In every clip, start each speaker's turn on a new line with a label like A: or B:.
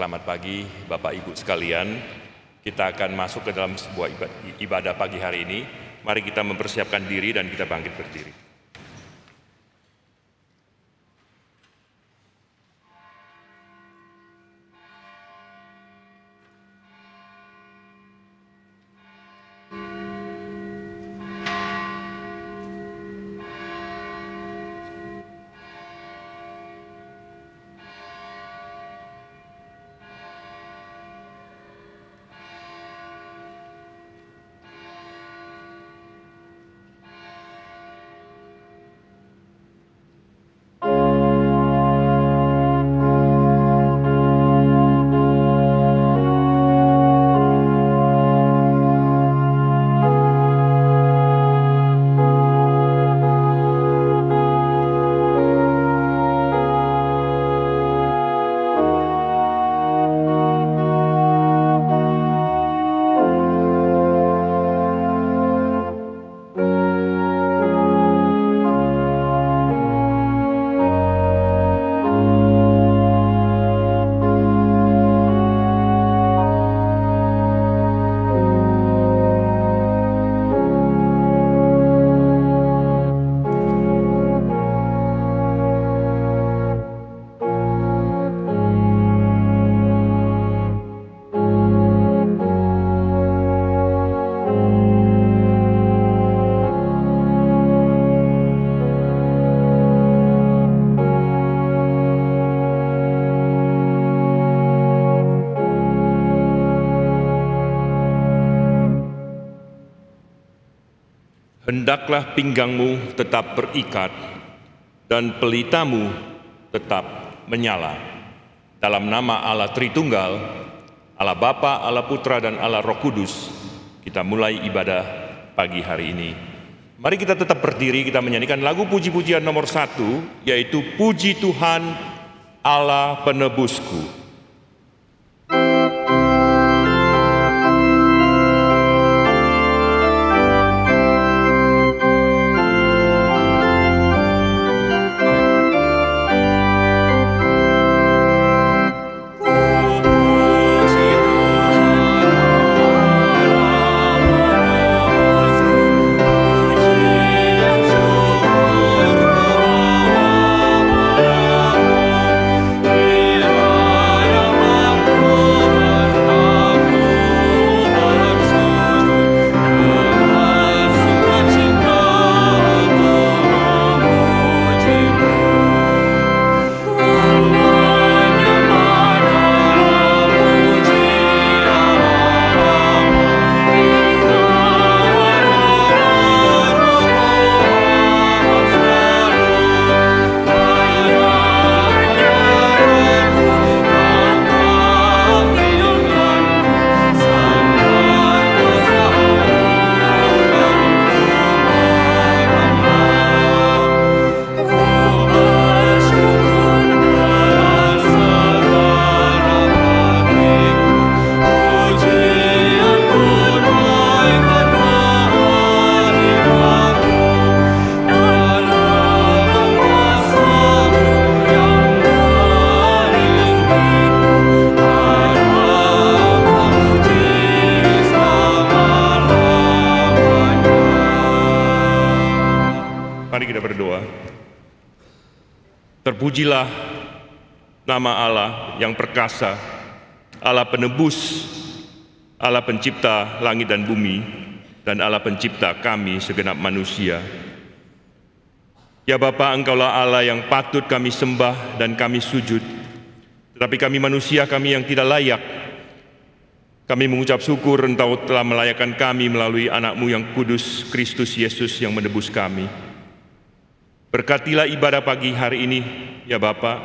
A: Selamat pagi Bapak Ibu sekalian. Kita akan masuk ke dalam sebuah ibadah pagi hari ini. Mari kita mempersiapkan diri dan kita bangkit berdiri. hendaklah pinggangmu tetap berikat dan pelitamu tetap menyala. Dalam nama Allah Tritunggal, Allah Bapa, Allah Putra, dan Allah Roh Kudus, kita mulai ibadah pagi hari ini. Mari kita tetap berdiri, kita menyanyikan lagu puji-pujian nomor satu, yaitu Puji Tuhan Allah Penebusku. Terpujilah nama Allah yang perkasa, Allah penebus, Allah pencipta langit dan bumi, dan Allah pencipta kami segenap manusia. Ya Bapa, Engkaulah Allah yang patut kami sembah dan kami sujud. Tetapi kami manusia, kami yang tidak layak. Kami mengucap syukur Engkau telah melayakan kami melalui anakmu yang kudus, Kristus Yesus yang menebus kami. Berkatilah ibadah pagi hari ini, ya Bapak.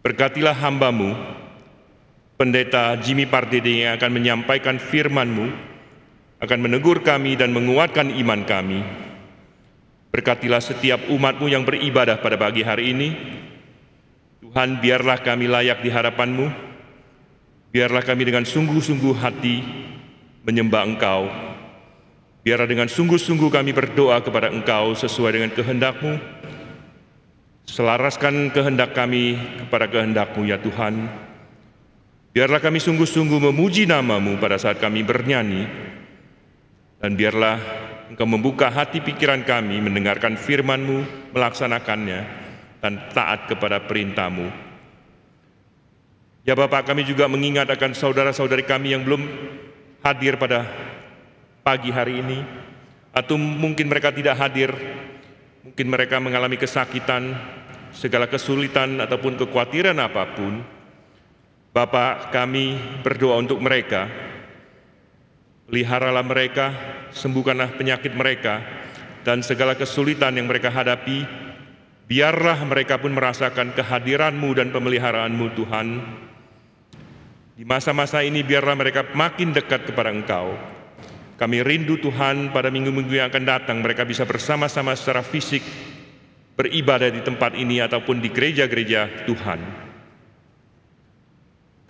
A: Berkatilah hambamu, Pendeta Jimmy Pardede yang akan menyampaikan FirmanMu, akan menegur kami dan menguatkan iman kami. Berkatilah setiap umatMu yang beribadah pada pagi hari ini. Tuhan, biarlah kami layak di hadapanmu, Biarlah kami dengan sungguh-sungguh hati menyembah Engkau Biarlah dengan sungguh-sungguh kami berdoa kepada Engkau sesuai dengan kehendakmu. Selaraskan kehendak kami kepada kehendakmu ya Tuhan. Biarlah kami sungguh-sungguh memuji namamu pada saat kami bernyanyi. Dan biarlah Engkau membuka hati pikiran kami mendengarkan firmanmu, melaksanakannya, dan taat kepada perintahmu. Ya Bapak kami juga mengingat akan saudara-saudari kami yang belum hadir pada pagi hari ini, atau mungkin mereka tidak hadir, mungkin mereka mengalami kesakitan, segala kesulitan ataupun kekhawatiran apapun, Bapak kami berdoa untuk mereka, peliharalah mereka, sembuhkanlah penyakit mereka, dan segala kesulitan yang mereka hadapi, biarlah mereka pun merasakan kehadiranMu dan pemeliharaanmu Tuhan. Di masa-masa ini biarlah mereka makin dekat kepada Engkau, kami rindu Tuhan pada minggu-minggu yang akan datang mereka bisa bersama-sama secara fisik beribadah di tempat ini ataupun di gereja-gereja Tuhan.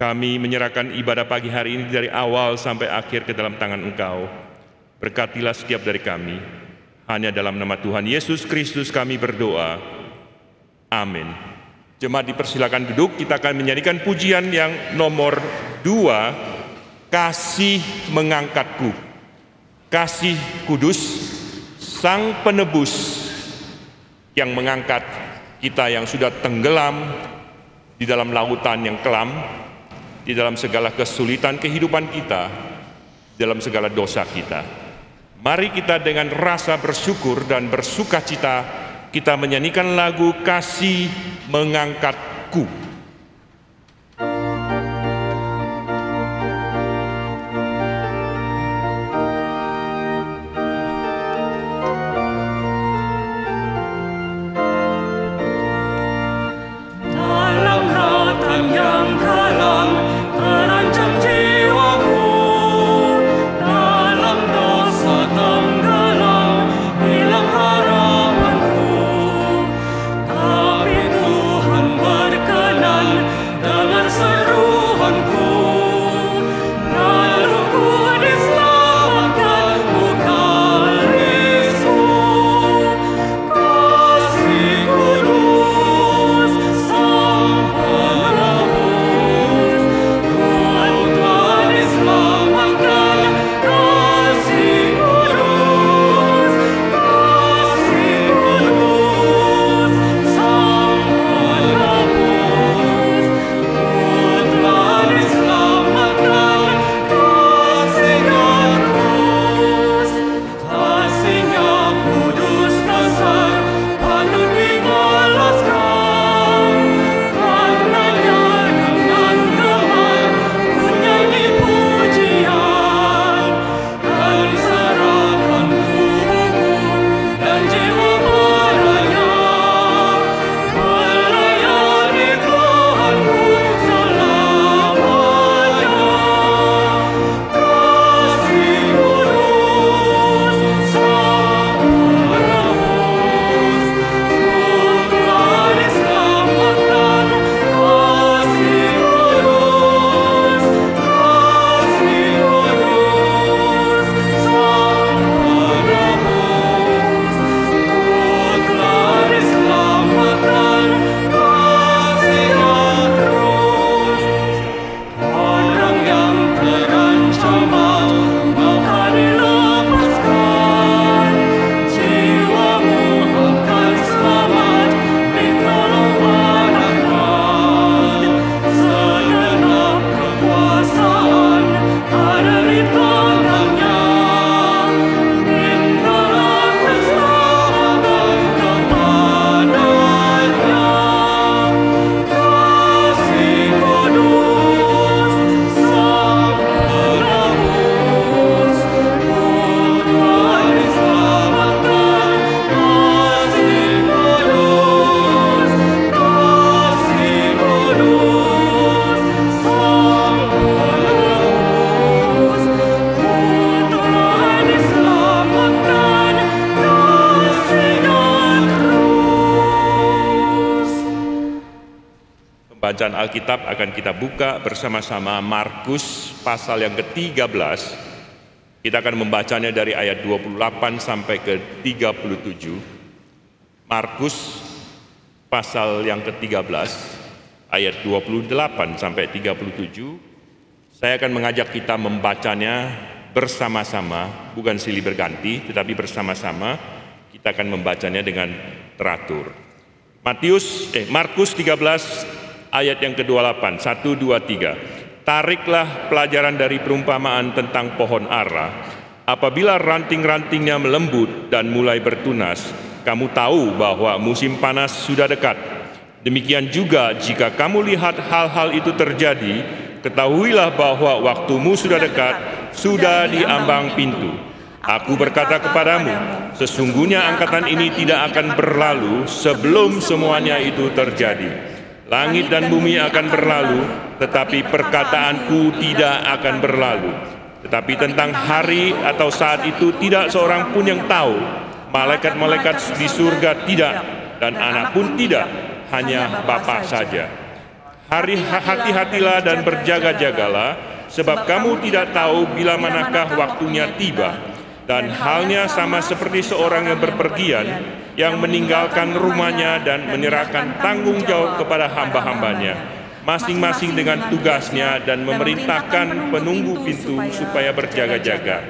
A: Kami menyerahkan ibadah pagi hari ini dari awal sampai akhir ke dalam tangan Engkau. Berkatilah setiap dari kami. Hanya dalam nama Tuhan Yesus Kristus kami berdoa. Amin. Jemaat dipersilakan duduk, kita akan menyanyikan pujian yang nomor dua, Kasih Mengangkatku kasih kudus, sang penebus yang mengangkat kita yang sudah tenggelam di dalam lautan yang kelam, di dalam segala kesulitan kehidupan kita, di dalam segala dosa kita. Mari kita dengan rasa bersyukur dan bersukacita kita menyanyikan lagu kasih mengangkatku. Bacaan Alkitab akan kita buka bersama-sama Markus pasal yang ke-13. Kita akan membacanya dari ayat 28 sampai ke 37. Markus pasal yang ke-13 ayat 28 sampai 37. Saya akan mengajak kita membacanya bersama-sama, bukan silih berganti, tetapi bersama-sama kita akan membacanya dengan teratur. Matius eh Markus 13 ayat yang ke-28, 1, 2, 3. Tariklah pelajaran dari perumpamaan tentang pohon ara. Apabila ranting-rantingnya melembut dan mulai bertunas, kamu tahu bahwa musim panas sudah dekat. Demikian juga jika kamu lihat hal-hal itu terjadi, ketahuilah bahwa waktumu sudah dekat, sudah di ambang pintu. Aku berkata kepadamu, sesungguhnya angkatan ini tidak akan berlalu sebelum semuanya itu terjadi. Langit dan bumi akan berlalu, tetapi perkataanku tidak akan berlalu. Tetapi tentang hari atau saat itu tidak seorang pun yang tahu, malaikat-malaikat di surga tidak, dan anak pun tidak, hanya Bapa saja. Hari hati-hatilah dan berjaga-jagalah, sebab kamu tidak tahu bila manakah waktunya tiba dan halnya sama seperti seorang yang berpergian yang meninggalkan rumahnya dan menyerahkan tanggung jawab kepada hamba-hambanya, masing-masing dengan tugasnya dan memerintahkan penunggu pintu supaya berjaga-jaga.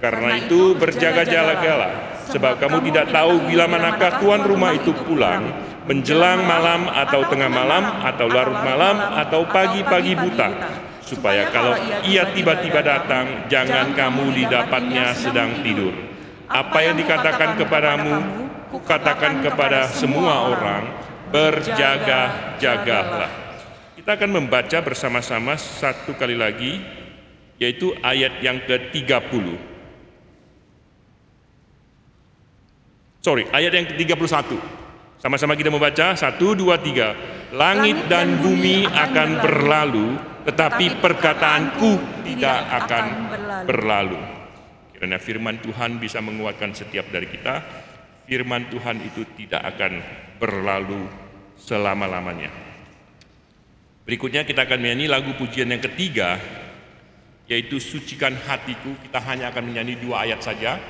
A: Karena itu berjaga-jagalah, sebab kamu tidak tahu bila manakah tuan rumah itu pulang, menjelang malam atau tengah malam atau larut malam atau pagi-pagi buta supaya kalau ia tiba-tiba datang, jangan kamu didapatnya sedang tidur. Apa yang dikatakan kepadamu, kukatakan kepada semua orang, berjaga-jagalah. Kita akan membaca bersama-sama satu kali lagi, yaitu ayat yang ke-30. Sorry, ayat yang ke-31. Sama-sama kita membaca satu dua tiga Langit dan bumi akan berlalu, tetapi perkataanku tidak akan berlalu. Kiranya firman Tuhan bisa menguatkan setiap dari kita. Firman Tuhan itu tidak akan berlalu selama-lamanya. Berikutnya kita akan menyanyi lagu pujian yang ketiga, yaitu Sucikan Hatiku. Kita hanya akan menyanyi dua ayat saja.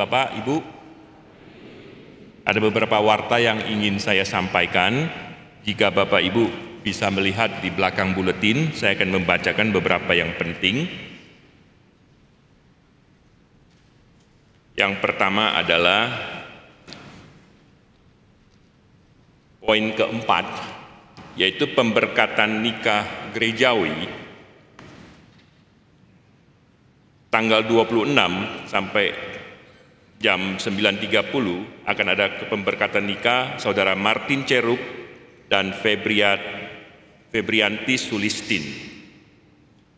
A: Bapak, Ibu. Ada beberapa warta yang ingin saya sampaikan. Jika Bapak Ibu bisa melihat di belakang buletin, saya akan membacakan beberapa yang penting. Yang pertama adalah poin keempat, yaitu pemberkatan nikah gerejawi tanggal 26 sampai jam 9.30 akan ada pemberkatan nikah saudara Martin Cerup dan Febriat Febrianti Sulistin.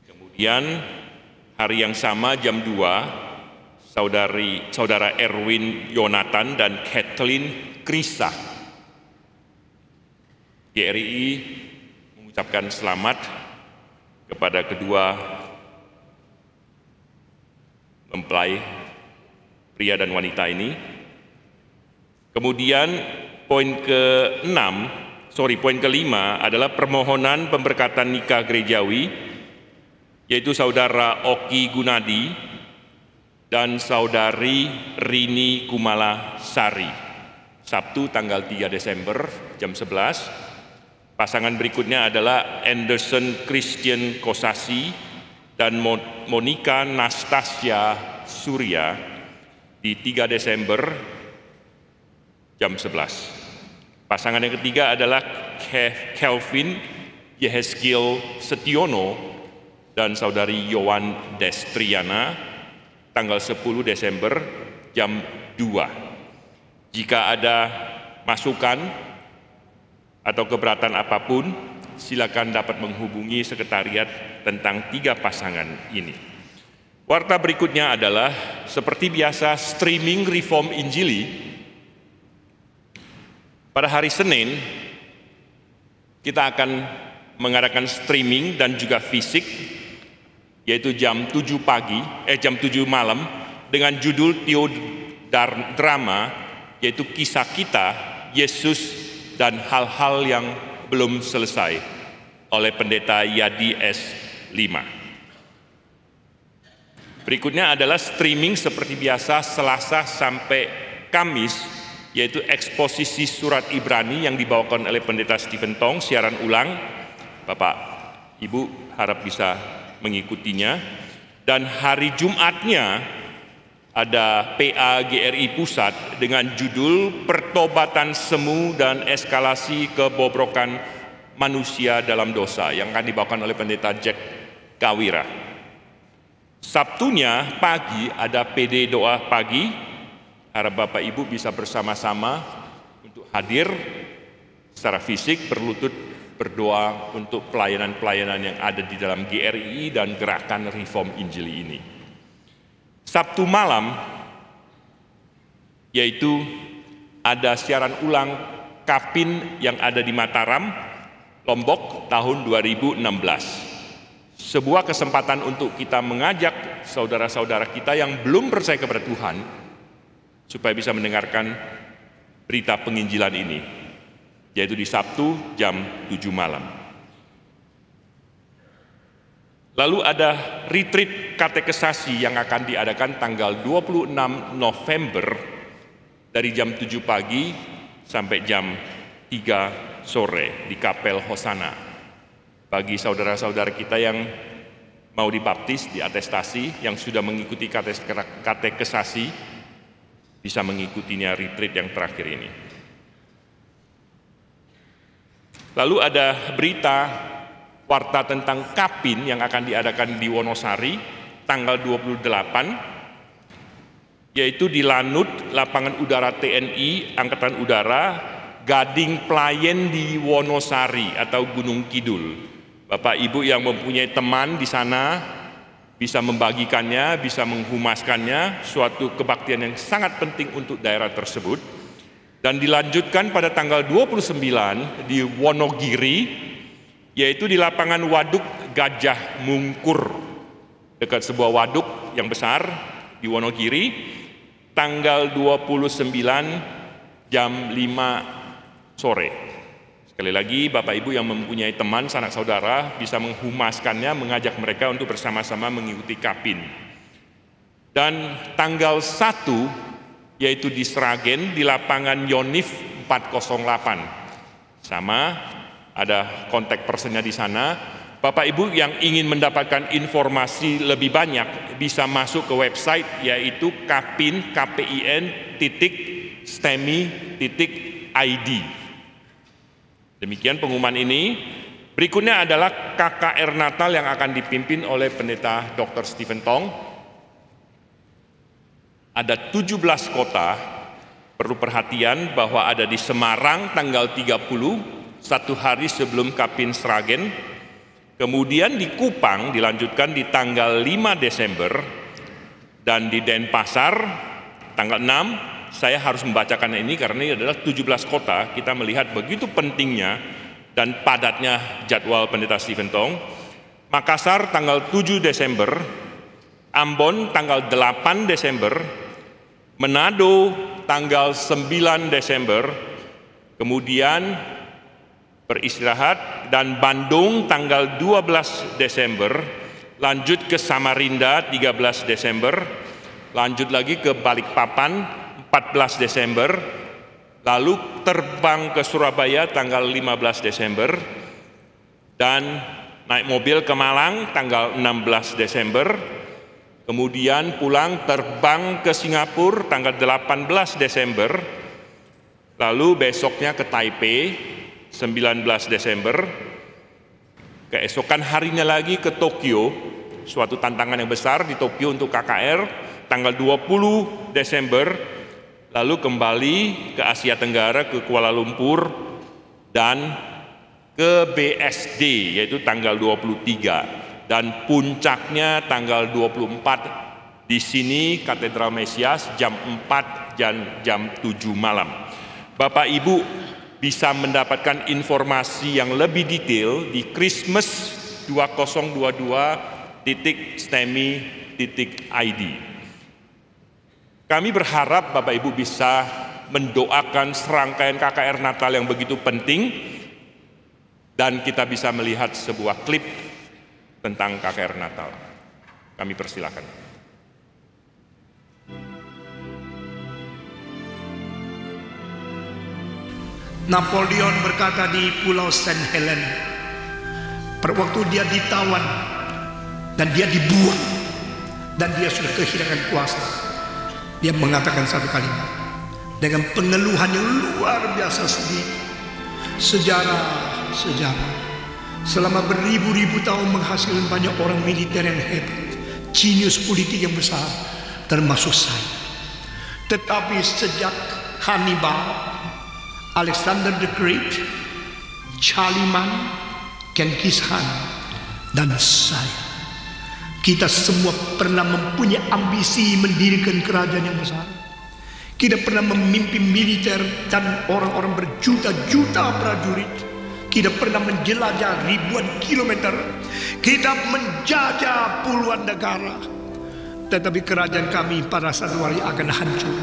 A: Kemudian hari yang sama jam 2 saudari saudara Erwin Yonatan dan Kathleen Krisa. GRI mengucapkan selamat kepada kedua mempelai pria dan wanita ini. Kemudian poin ke-6, sorry poin ke-5 adalah permohonan pemberkatan nikah gerejawi yaitu saudara Oki Gunadi dan saudari Rini Kumala Sari. Sabtu tanggal 3 Desember jam 11. Pasangan berikutnya adalah Anderson Christian Kosasi dan Monica Nastasia Surya di 3 Desember jam 11. Pasangan yang ketiga adalah Kelvin Yeheskil Setiono dan saudari Yohan Destriana tanggal 10 Desember jam 2. Jika ada masukan atau keberatan apapun, silakan dapat menghubungi sekretariat tentang tiga pasangan ini. Warta berikutnya adalah seperti biasa streaming reform Injili pada hari Senin kita akan mengadakan streaming dan juga fisik yaitu jam 7 pagi eh jam 7 malam dengan judul drama yaitu kisah kita Yesus dan hal-hal yang belum selesai oleh pendeta Yadi S. 5. Berikutnya adalah streaming seperti biasa Selasa sampai Kamis yaitu eksposisi surat Ibrani yang dibawakan oleh pendeta Stephen Tong siaran ulang. Bapak Ibu harap bisa mengikutinya dan hari Jumatnya ada PA GRI Pusat dengan judul Pertobatan Semu dan Eskalasi Kebobrokan Manusia dalam Dosa yang akan dibawakan oleh pendeta Jack Kawira. Sabtunya pagi ada PD doa pagi. Harap Bapak Ibu bisa bersama-sama untuk hadir secara fisik berlutut berdoa untuk pelayanan-pelayanan yang ada di dalam GRI dan gerakan reform Injili ini. Sabtu malam yaitu ada siaran ulang Kapin yang ada di Mataram, Lombok tahun 2016 sebuah kesempatan untuk kita mengajak saudara-saudara kita yang belum percaya kepada Tuhan supaya bisa mendengarkan berita penginjilan ini yaitu di Sabtu jam 7 malam. Lalu ada retreat katekesasi yang akan diadakan tanggal 26 November dari jam 7 pagi sampai jam 3 sore di Kapel Hosana bagi saudara-saudara kita yang mau dibaptis, diatestasi, yang sudah mengikuti katekesasi, bisa mengikutinya retreat yang terakhir ini. Lalu ada berita warta tentang Kapin yang akan diadakan di Wonosari tanggal 28 yaitu di Lanut, lapangan udara TNI, Angkatan Udara, Gading Playen di Wonosari atau Gunung Kidul. Bapak Ibu yang mempunyai teman di sana bisa membagikannya, bisa menghumaskannya, suatu kebaktian yang sangat penting untuk daerah tersebut. Dan dilanjutkan pada tanggal 29 di Wonogiri, yaitu di lapangan Waduk Gajah Mungkur, dekat sebuah waduk yang besar di Wonogiri, tanggal 29 jam 5 sore. Sekali lagi, Bapak Ibu yang mempunyai teman, sanak saudara, bisa menghumaskannya, mengajak mereka untuk bersama-sama mengikuti Kapin. Dan tanggal 1, yaitu di Sragen, di lapangan Yonif 408. Sama, ada kontak personnya di sana. Bapak Ibu yang ingin mendapatkan informasi lebih banyak, bisa masuk ke website yaitu kapin, titik, stemi, titik, ID. Demikian pengumuman ini. Berikutnya adalah KKR Natal yang akan dipimpin oleh Pendeta Dr. Stephen Tong. Ada 17 kota, perlu perhatian bahwa ada di Semarang tanggal 30, satu hari sebelum Kapin Sragen. Kemudian di Kupang dilanjutkan di tanggal 5 Desember dan di Denpasar tanggal 6 saya harus membacakan ini karena ini adalah 17 kota, kita melihat begitu pentingnya dan padatnya jadwal pendeta Stephen Tong. Makassar tanggal 7 Desember, Ambon tanggal 8 Desember, Manado tanggal 9 Desember, kemudian beristirahat dan Bandung tanggal 12 Desember, lanjut ke Samarinda 13 Desember, lanjut lagi ke Balikpapan 14 Desember, lalu terbang ke Surabaya tanggal 15 Desember, dan naik mobil ke Malang tanggal 16 Desember, kemudian pulang terbang ke Singapura tanggal 18 Desember, lalu besoknya ke Taipei 19 Desember, keesokan harinya lagi ke Tokyo, suatu tantangan yang besar di Tokyo untuk KKR, tanggal 20 Desember, lalu kembali ke Asia Tenggara ke Kuala Lumpur dan ke BSD yaitu tanggal 23 dan puncaknya tanggal 24 di sini Katedral Mesias jam 4 dan jam 7 malam. Bapak Ibu bisa mendapatkan informasi yang lebih detail di Christmas 2022stemiid titik kami berharap Bapak Ibu bisa mendoakan serangkaian KKR Natal yang begitu penting dan kita bisa melihat sebuah klip tentang KKR Natal. Kami persilahkan.
B: Napoleon berkata di Pulau St. Helena, pada waktu dia ditawan dan dia dibuang dan dia sudah kehilangan kuasa dia mengatakan satu kalimat dengan pengeluhan yang luar biasa sedih sejarah sejarah selama beribu-ribu tahun menghasilkan banyak orang militer yang hebat genius politik yang besar termasuk saya tetapi sejak Hannibal Alexander the Great Charlemagne Genghis Khan dan saya Kita semua pernah mempunyai ambisi mendirikan kerajaan yang besar. Kita pernah memimpin militer dan orang-orang berjuta-juta prajurit. Kita pernah menjelajah ribuan kilometer. Kita menjajah puluhan negara. Tetapi kerajaan kami pada satu hari akan hancur.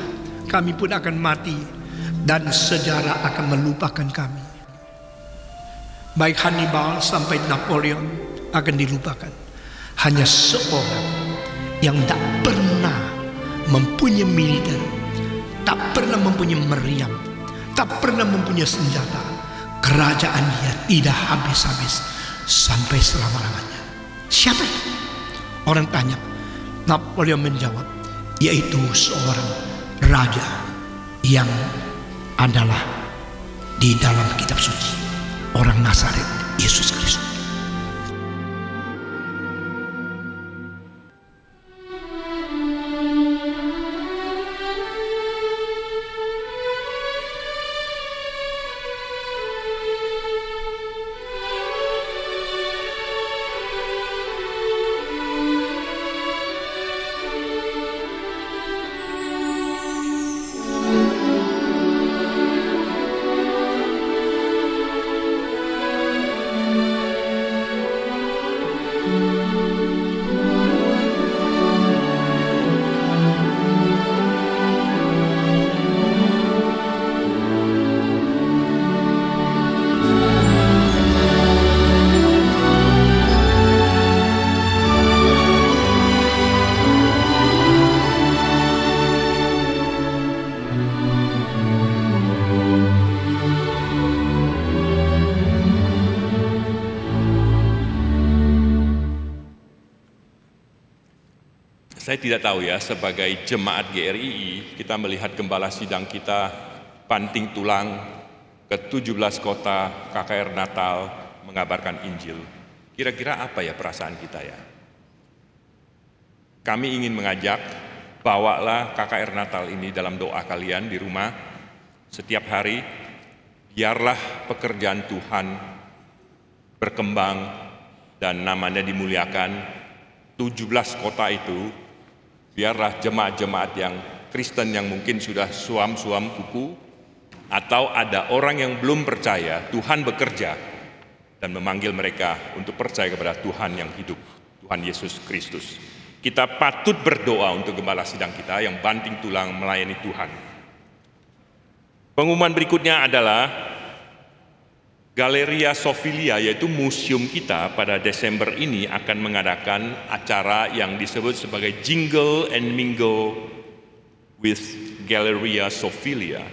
B: Kami pun akan mati. Dan sejarah akan melupakan kami. Baik Hannibal sampai Napoleon akan dilupakan hanya seorang yang tak pernah mempunyai militer, tak pernah mempunyai meriam, tak pernah mempunyai senjata. Kerajaan dia tidak habis-habis sampai selama-lamanya. Siapa itu? Orang tanya. Napoleon menjawab, yaitu seorang raja yang adalah di dalam kitab suci orang Nazaret Yesus Kristus.
A: tahu ya, sebagai jemaat GRII, kita melihat gembala sidang kita panting tulang ke 17 kota KKR Natal mengabarkan Injil. Kira-kira apa ya perasaan kita ya? Kami ingin mengajak, bawalah KKR Natal ini dalam doa kalian di rumah setiap hari, biarlah pekerjaan Tuhan berkembang dan namanya dimuliakan 17 kota itu biarlah jemaat-jemaat yang Kristen yang mungkin sudah suam-suam kuku atau ada orang yang belum percaya, Tuhan bekerja dan memanggil mereka untuk percaya kepada Tuhan yang hidup, Tuhan Yesus Kristus. Kita patut berdoa untuk gembala sidang kita yang banting tulang melayani Tuhan. Pengumuman berikutnya adalah Galeria Sofilia yaitu museum kita pada Desember ini akan mengadakan acara yang disebut sebagai Jingle and Mingle with Galeria Sofilia.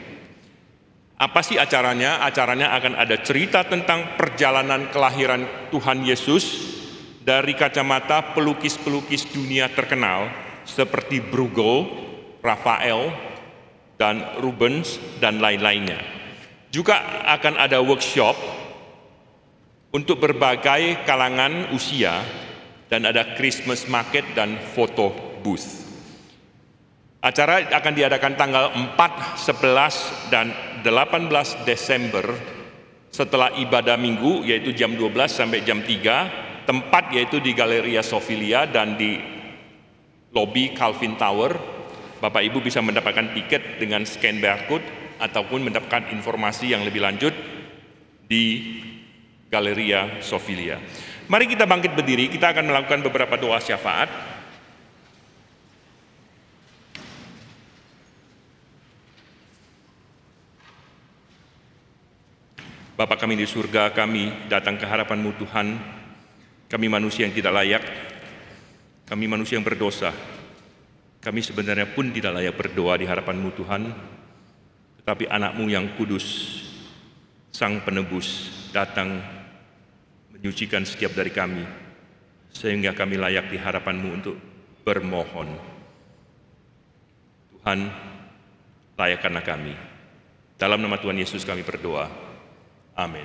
A: Apa sih acaranya? Acaranya akan ada cerita tentang perjalanan kelahiran Tuhan Yesus dari kacamata pelukis-pelukis dunia terkenal seperti Bruegel, Raphael, dan Rubens, dan lain-lainnya. Juga akan ada workshop untuk berbagai kalangan usia dan ada Christmas market dan foto booth. Acara akan diadakan tanggal 4, 11, dan 18 Desember setelah ibadah minggu yaitu jam 12 sampai jam 3, tempat yaitu di Galeria Sofilia dan di lobi Calvin Tower. Bapak Ibu bisa mendapatkan tiket dengan scan barcode ataupun mendapatkan informasi yang lebih lanjut di Galeria Sofilia. Mari kita bangkit berdiri, kita akan melakukan beberapa doa syafaat. Bapa kami di surga, kami datang ke harapanmu Tuhan. Kami manusia yang tidak layak, kami manusia yang berdosa. Kami sebenarnya pun tidak layak berdoa di harapanmu Tuhan tapi anakmu yang kudus, Sang Penebus, datang menyucikan setiap dari kami, sehingga kami layak di harapanmu untuk bermohon. Tuhan, layakkanlah kami. Dalam nama Tuhan Yesus kami berdoa. Amin.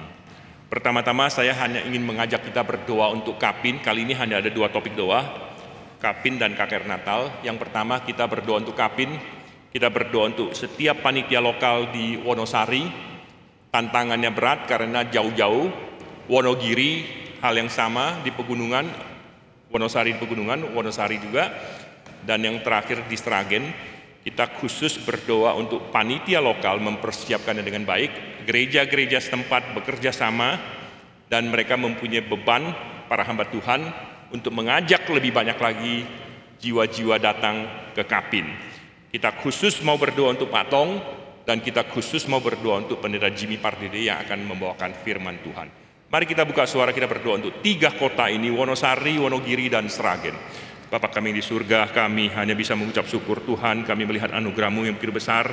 A: Pertama-tama saya hanya ingin mengajak kita berdoa untuk Kapin. Kali ini hanya ada dua topik doa, Kapin dan Kakek Natal. Yang pertama kita berdoa untuk Kapin, kita berdoa untuk setiap panitia lokal di Wonosari, tantangannya berat karena jauh-jauh, Wonogiri hal yang sama di pegunungan, Wonosari di pegunungan, Wonosari juga, dan yang terakhir di Sragen, kita khusus berdoa untuk panitia lokal mempersiapkannya dengan baik, gereja-gereja setempat bekerja sama, dan mereka mempunyai beban para hamba Tuhan untuk mengajak lebih banyak lagi jiwa-jiwa datang ke Kapin. Kita khusus mau berdoa untuk Pak Tong dan kita khusus mau berdoa untuk pendeta Jimmy Pardede yang akan membawakan firman Tuhan. Mari kita buka suara kita berdoa untuk tiga kota ini, Wonosari, Wonogiri, dan Sragen. Bapak kami di surga, kami hanya bisa mengucap syukur Tuhan, kami melihat anugerahmu yang begitu besar,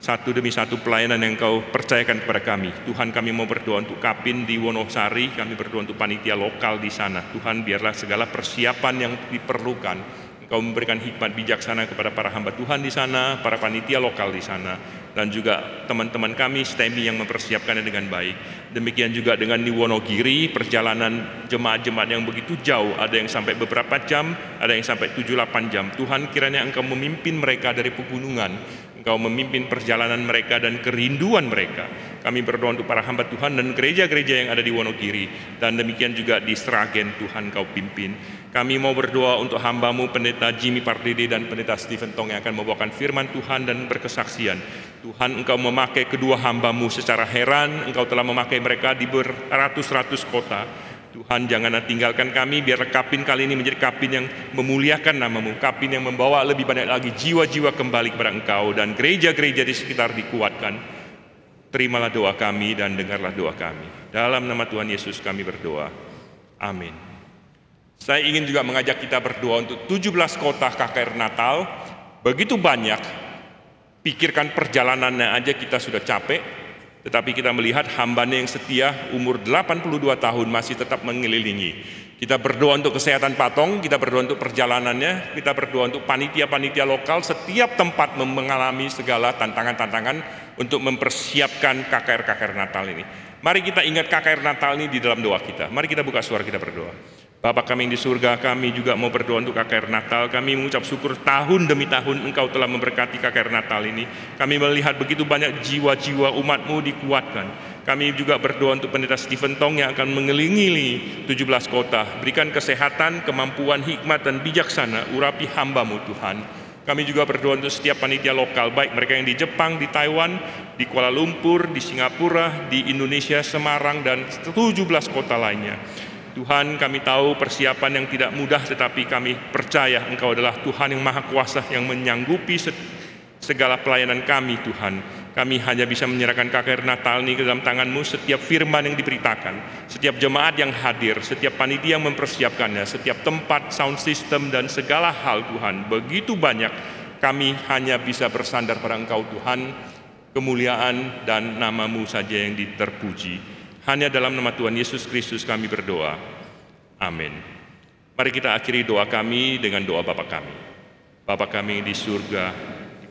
A: satu demi satu pelayanan yang kau percayakan kepada kami. Tuhan kami mau berdoa untuk Kapin di Wonosari, kami berdoa untuk panitia lokal di sana. Tuhan biarlah segala persiapan yang diperlukan, Engkau memberikan hikmat bijaksana kepada para hamba Tuhan di sana, para panitia lokal di sana, dan juga teman-teman kami STEMI yang mempersiapkannya dengan baik. Demikian juga dengan Niwonogiri, perjalanan jemaat-jemaat yang begitu jauh, ada yang sampai beberapa jam, ada yang sampai 7-8 jam. Tuhan kiranya Engkau memimpin mereka dari pegunungan, Engkau memimpin perjalanan mereka dan kerinduan mereka kami berdoa untuk para hamba Tuhan dan gereja-gereja yang ada di Wonogiri. Dan demikian juga di Seragen Tuhan kau pimpin. Kami mau berdoa untuk hambamu pendeta Jimmy Pardede dan pendeta Stephen Tong yang akan membawakan firman Tuhan dan berkesaksian. Tuhan engkau memakai kedua hambamu secara heran, engkau telah memakai mereka di beratus-ratus kota. Tuhan janganlah tinggalkan kami biar kapin kali ini menjadi kapin yang memuliakan namamu kapin yang membawa lebih banyak lagi jiwa-jiwa kembali kepada engkau dan gereja-gereja di sekitar dikuatkan Terimalah doa kami dan dengarlah doa kami. Dalam nama Tuhan Yesus kami berdoa. Amin. Saya ingin juga mengajak kita berdoa untuk 17 kota KKR Natal. Begitu banyak, pikirkan perjalanannya aja kita sudah capek, tetapi kita melihat hambanya yang setia umur 82 tahun masih tetap mengelilingi. Kita berdoa untuk kesehatan Patong, kita berdoa untuk perjalanannya, kita berdoa untuk panitia-panitia lokal, setiap tempat mengalami segala tantangan-tantangan untuk mempersiapkan KKR-KKR Natal ini. Mari kita ingat KKR Natal ini di dalam doa kita. Mari kita buka suara kita berdoa. Bapa kami yang di surga, kami juga mau berdoa untuk KKR Natal. Kami mengucap syukur tahun demi tahun Engkau telah memberkati KKR Natal ini. Kami melihat begitu banyak jiwa-jiwa umatmu dikuatkan. Kami juga berdoa untuk pendeta Stephen Tong yang akan mengelilingi 17 kota. Berikan kesehatan, kemampuan, hikmat, dan bijaksana. Urapi hambamu Tuhan. Kami juga berdoa untuk setiap panitia lokal, baik mereka yang di Jepang, di Taiwan, di Kuala Lumpur, di Singapura, di Indonesia, Semarang, dan 17 kota lainnya. Tuhan kami tahu persiapan yang tidak mudah tetapi kami percaya Engkau adalah Tuhan yang Maha Kuasa yang menyanggupi segala pelayanan kami Tuhan. Kami hanya bisa menyerahkan KKR Natal ini ke dalam tanganmu setiap firman yang diberitakan, setiap jemaat yang hadir, setiap panitia yang mempersiapkannya, setiap tempat, sound system, dan segala hal Tuhan. Begitu banyak kami hanya bisa bersandar pada Engkau Tuhan, kemuliaan dan namamu saja yang diterpuji. Hanya dalam nama Tuhan Yesus Kristus kami berdoa. Amin. Mari kita akhiri doa kami dengan doa Bapa kami. Bapa kami di surga,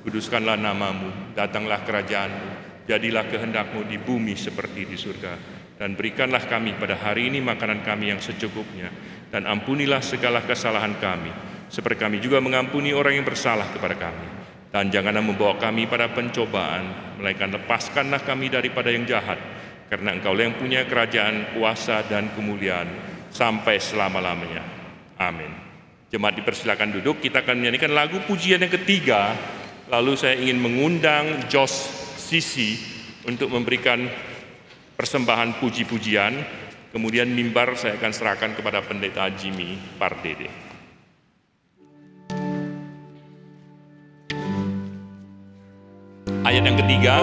A: kuduskanlah namamu, datanglah kerajaanmu, jadilah kehendakmu di bumi seperti di surga. Dan berikanlah kami pada hari ini makanan kami yang secukupnya, dan ampunilah segala kesalahan kami, seperti kami juga mengampuni orang yang bersalah kepada kami. Dan janganlah membawa kami pada pencobaan, melainkan lepaskanlah kami daripada yang jahat, karena engkau yang punya kerajaan, kuasa, dan kemuliaan sampai selama-lamanya. Amin. Jemaat dipersilakan duduk, kita akan menyanyikan lagu pujian yang ketiga, Lalu saya ingin mengundang Jos Sisi untuk memberikan persembahan puji-pujian. Kemudian mimbar saya akan serahkan kepada pendeta Jimmy Pardede. Ayat yang ketiga,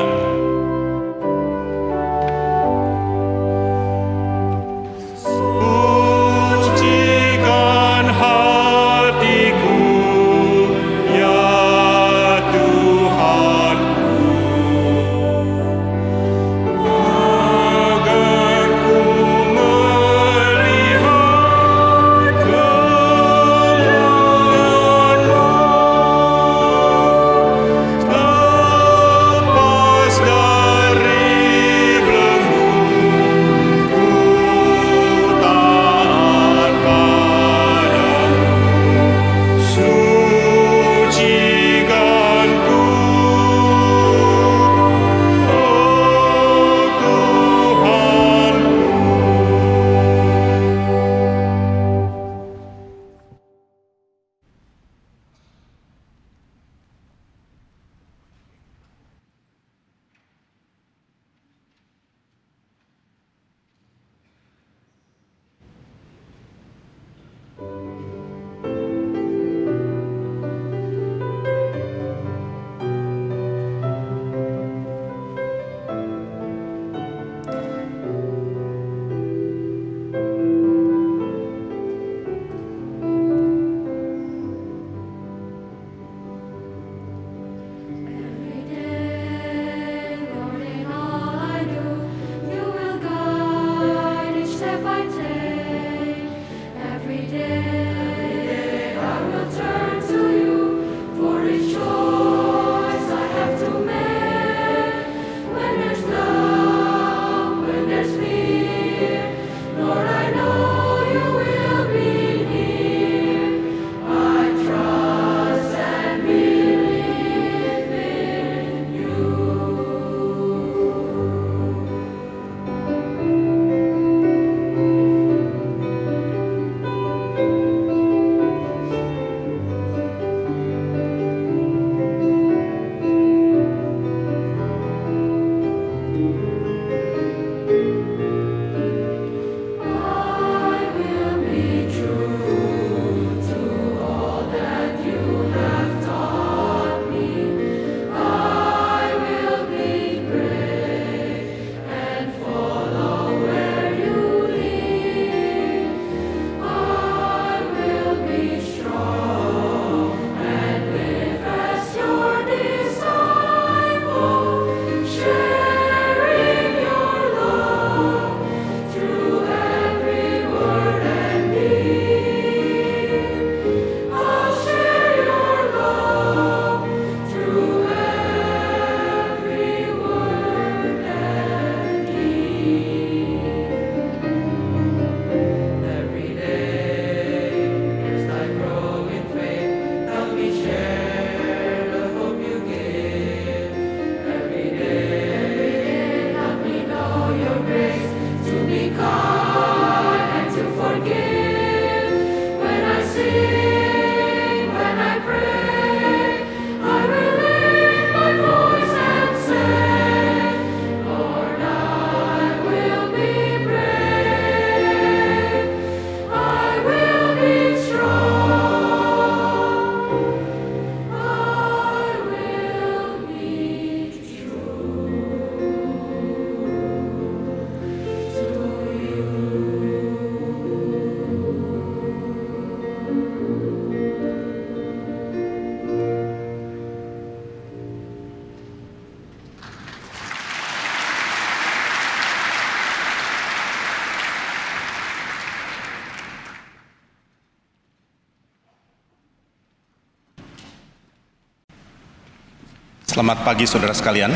C: Selamat pagi saudara sekalian.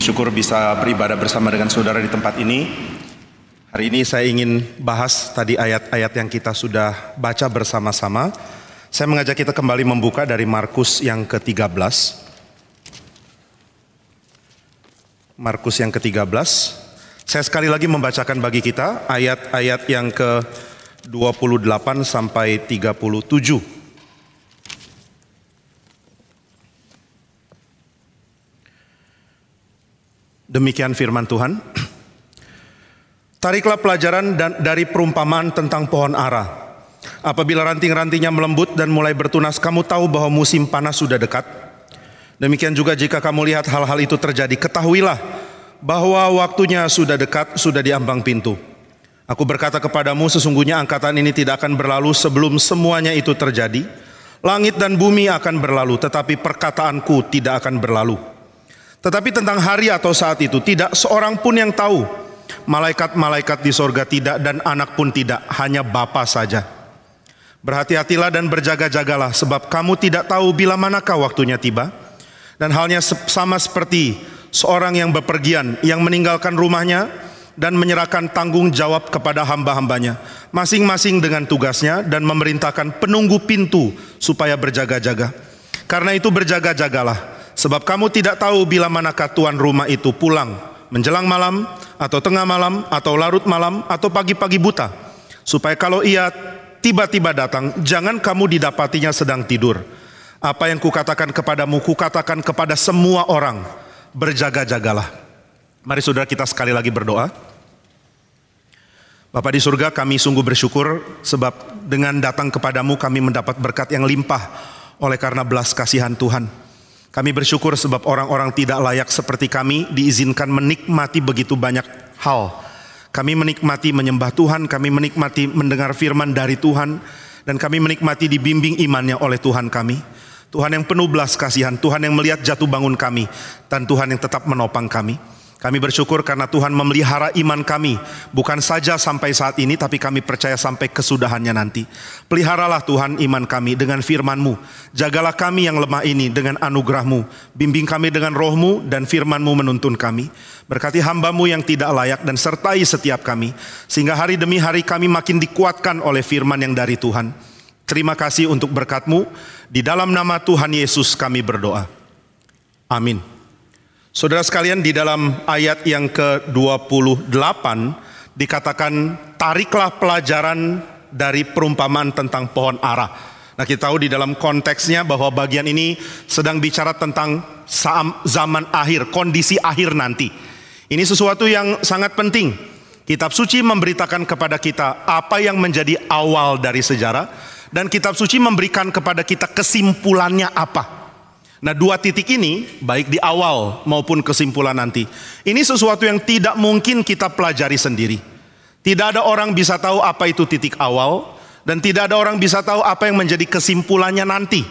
C: Syukur bisa beribadah bersama dengan saudara di tempat ini. Hari ini saya ingin bahas tadi ayat-ayat yang kita sudah baca bersama-sama. Saya mengajak kita kembali membuka dari Markus yang ke-13. Markus yang ke-13. Saya sekali lagi membacakan bagi kita ayat-ayat yang ke-28 sampai 37. Demikian firman Tuhan. Tariklah pelajaran dan dari perumpamaan tentang pohon ara. Apabila ranting-rantingnya melembut dan mulai bertunas, kamu tahu bahwa musim panas sudah dekat. Demikian juga jika kamu lihat hal-hal itu terjadi, ketahuilah bahwa waktunya sudah dekat, sudah diambang pintu. Aku berkata kepadamu, sesungguhnya angkatan ini tidak akan berlalu sebelum semuanya itu terjadi. Langit dan bumi akan berlalu, tetapi perkataanku tidak akan berlalu. Tetapi tentang hari atau saat itu tidak seorang pun yang tahu. Malaikat-malaikat di sorga tidak dan anak pun tidak, hanya Bapa saja. Berhati-hatilah dan berjaga-jagalah sebab kamu tidak tahu bila manakah waktunya tiba. Dan halnya sama seperti seorang yang bepergian yang meninggalkan rumahnya dan menyerahkan tanggung jawab kepada hamba-hambanya, masing-masing dengan tugasnya, dan memerintahkan penunggu pintu supaya berjaga-jaga. Karena itu, berjaga-jagalah, sebab kamu tidak tahu bila manakah tuan rumah itu pulang, menjelang malam, atau tengah malam, atau larut malam, atau pagi-pagi buta, supaya kalau ia tiba-tiba datang, jangan kamu didapatinya sedang tidur. Apa yang kukatakan kepadamu, kukatakan kepada semua orang, berjaga-jagalah. Mari saudara kita sekali lagi berdoa. Bapak di surga kami sungguh bersyukur sebab dengan datang kepadamu kami mendapat berkat yang limpah oleh karena belas kasihan Tuhan. Kami bersyukur sebab orang-orang tidak layak seperti kami diizinkan menikmati begitu banyak hal. Kami menikmati menyembah Tuhan, kami menikmati mendengar firman dari Tuhan, dan kami menikmati dibimbing imannya oleh Tuhan kami. Tuhan yang penuh belas kasihan, Tuhan yang melihat jatuh bangun kami, dan Tuhan yang tetap menopang kami. Kami bersyukur karena Tuhan memelihara iman kami, bukan saja sampai saat ini, tapi kami percaya sampai kesudahannya nanti. Peliharalah Tuhan iman kami dengan firman-Mu, jagalah kami yang lemah ini dengan anugerah-Mu, bimbing kami dengan roh-Mu dan firman-Mu menuntun kami. Berkati hamba-Mu yang tidak layak dan sertai setiap kami, sehingga hari demi hari kami makin dikuatkan oleh firman yang dari Tuhan. Terima kasih untuk berkat-Mu. di dalam nama Tuhan Yesus kami berdoa. Amin. Saudara sekalian di dalam ayat yang ke-28 dikatakan tariklah pelajaran dari perumpamaan tentang pohon arah. Nah kita tahu di dalam konteksnya bahwa bagian ini sedang bicara tentang zaman akhir, kondisi akhir nanti. Ini sesuatu yang sangat penting. Kitab suci memberitakan kepada kita apa yang menjadi awal dari sejarah dan kitab suci memberikan kepada kita kesimpulannya apa. Nah dua titik ini, baik di awal maupun kesimpulan nanti, ini sesuatu yang tidak mungkin kita pelajari sendiri. Tidak ada orang bisa tahu apa itu titik awal, dan tidak ada orang bisa tahu apa yang menjadi kesimpulannya nanti.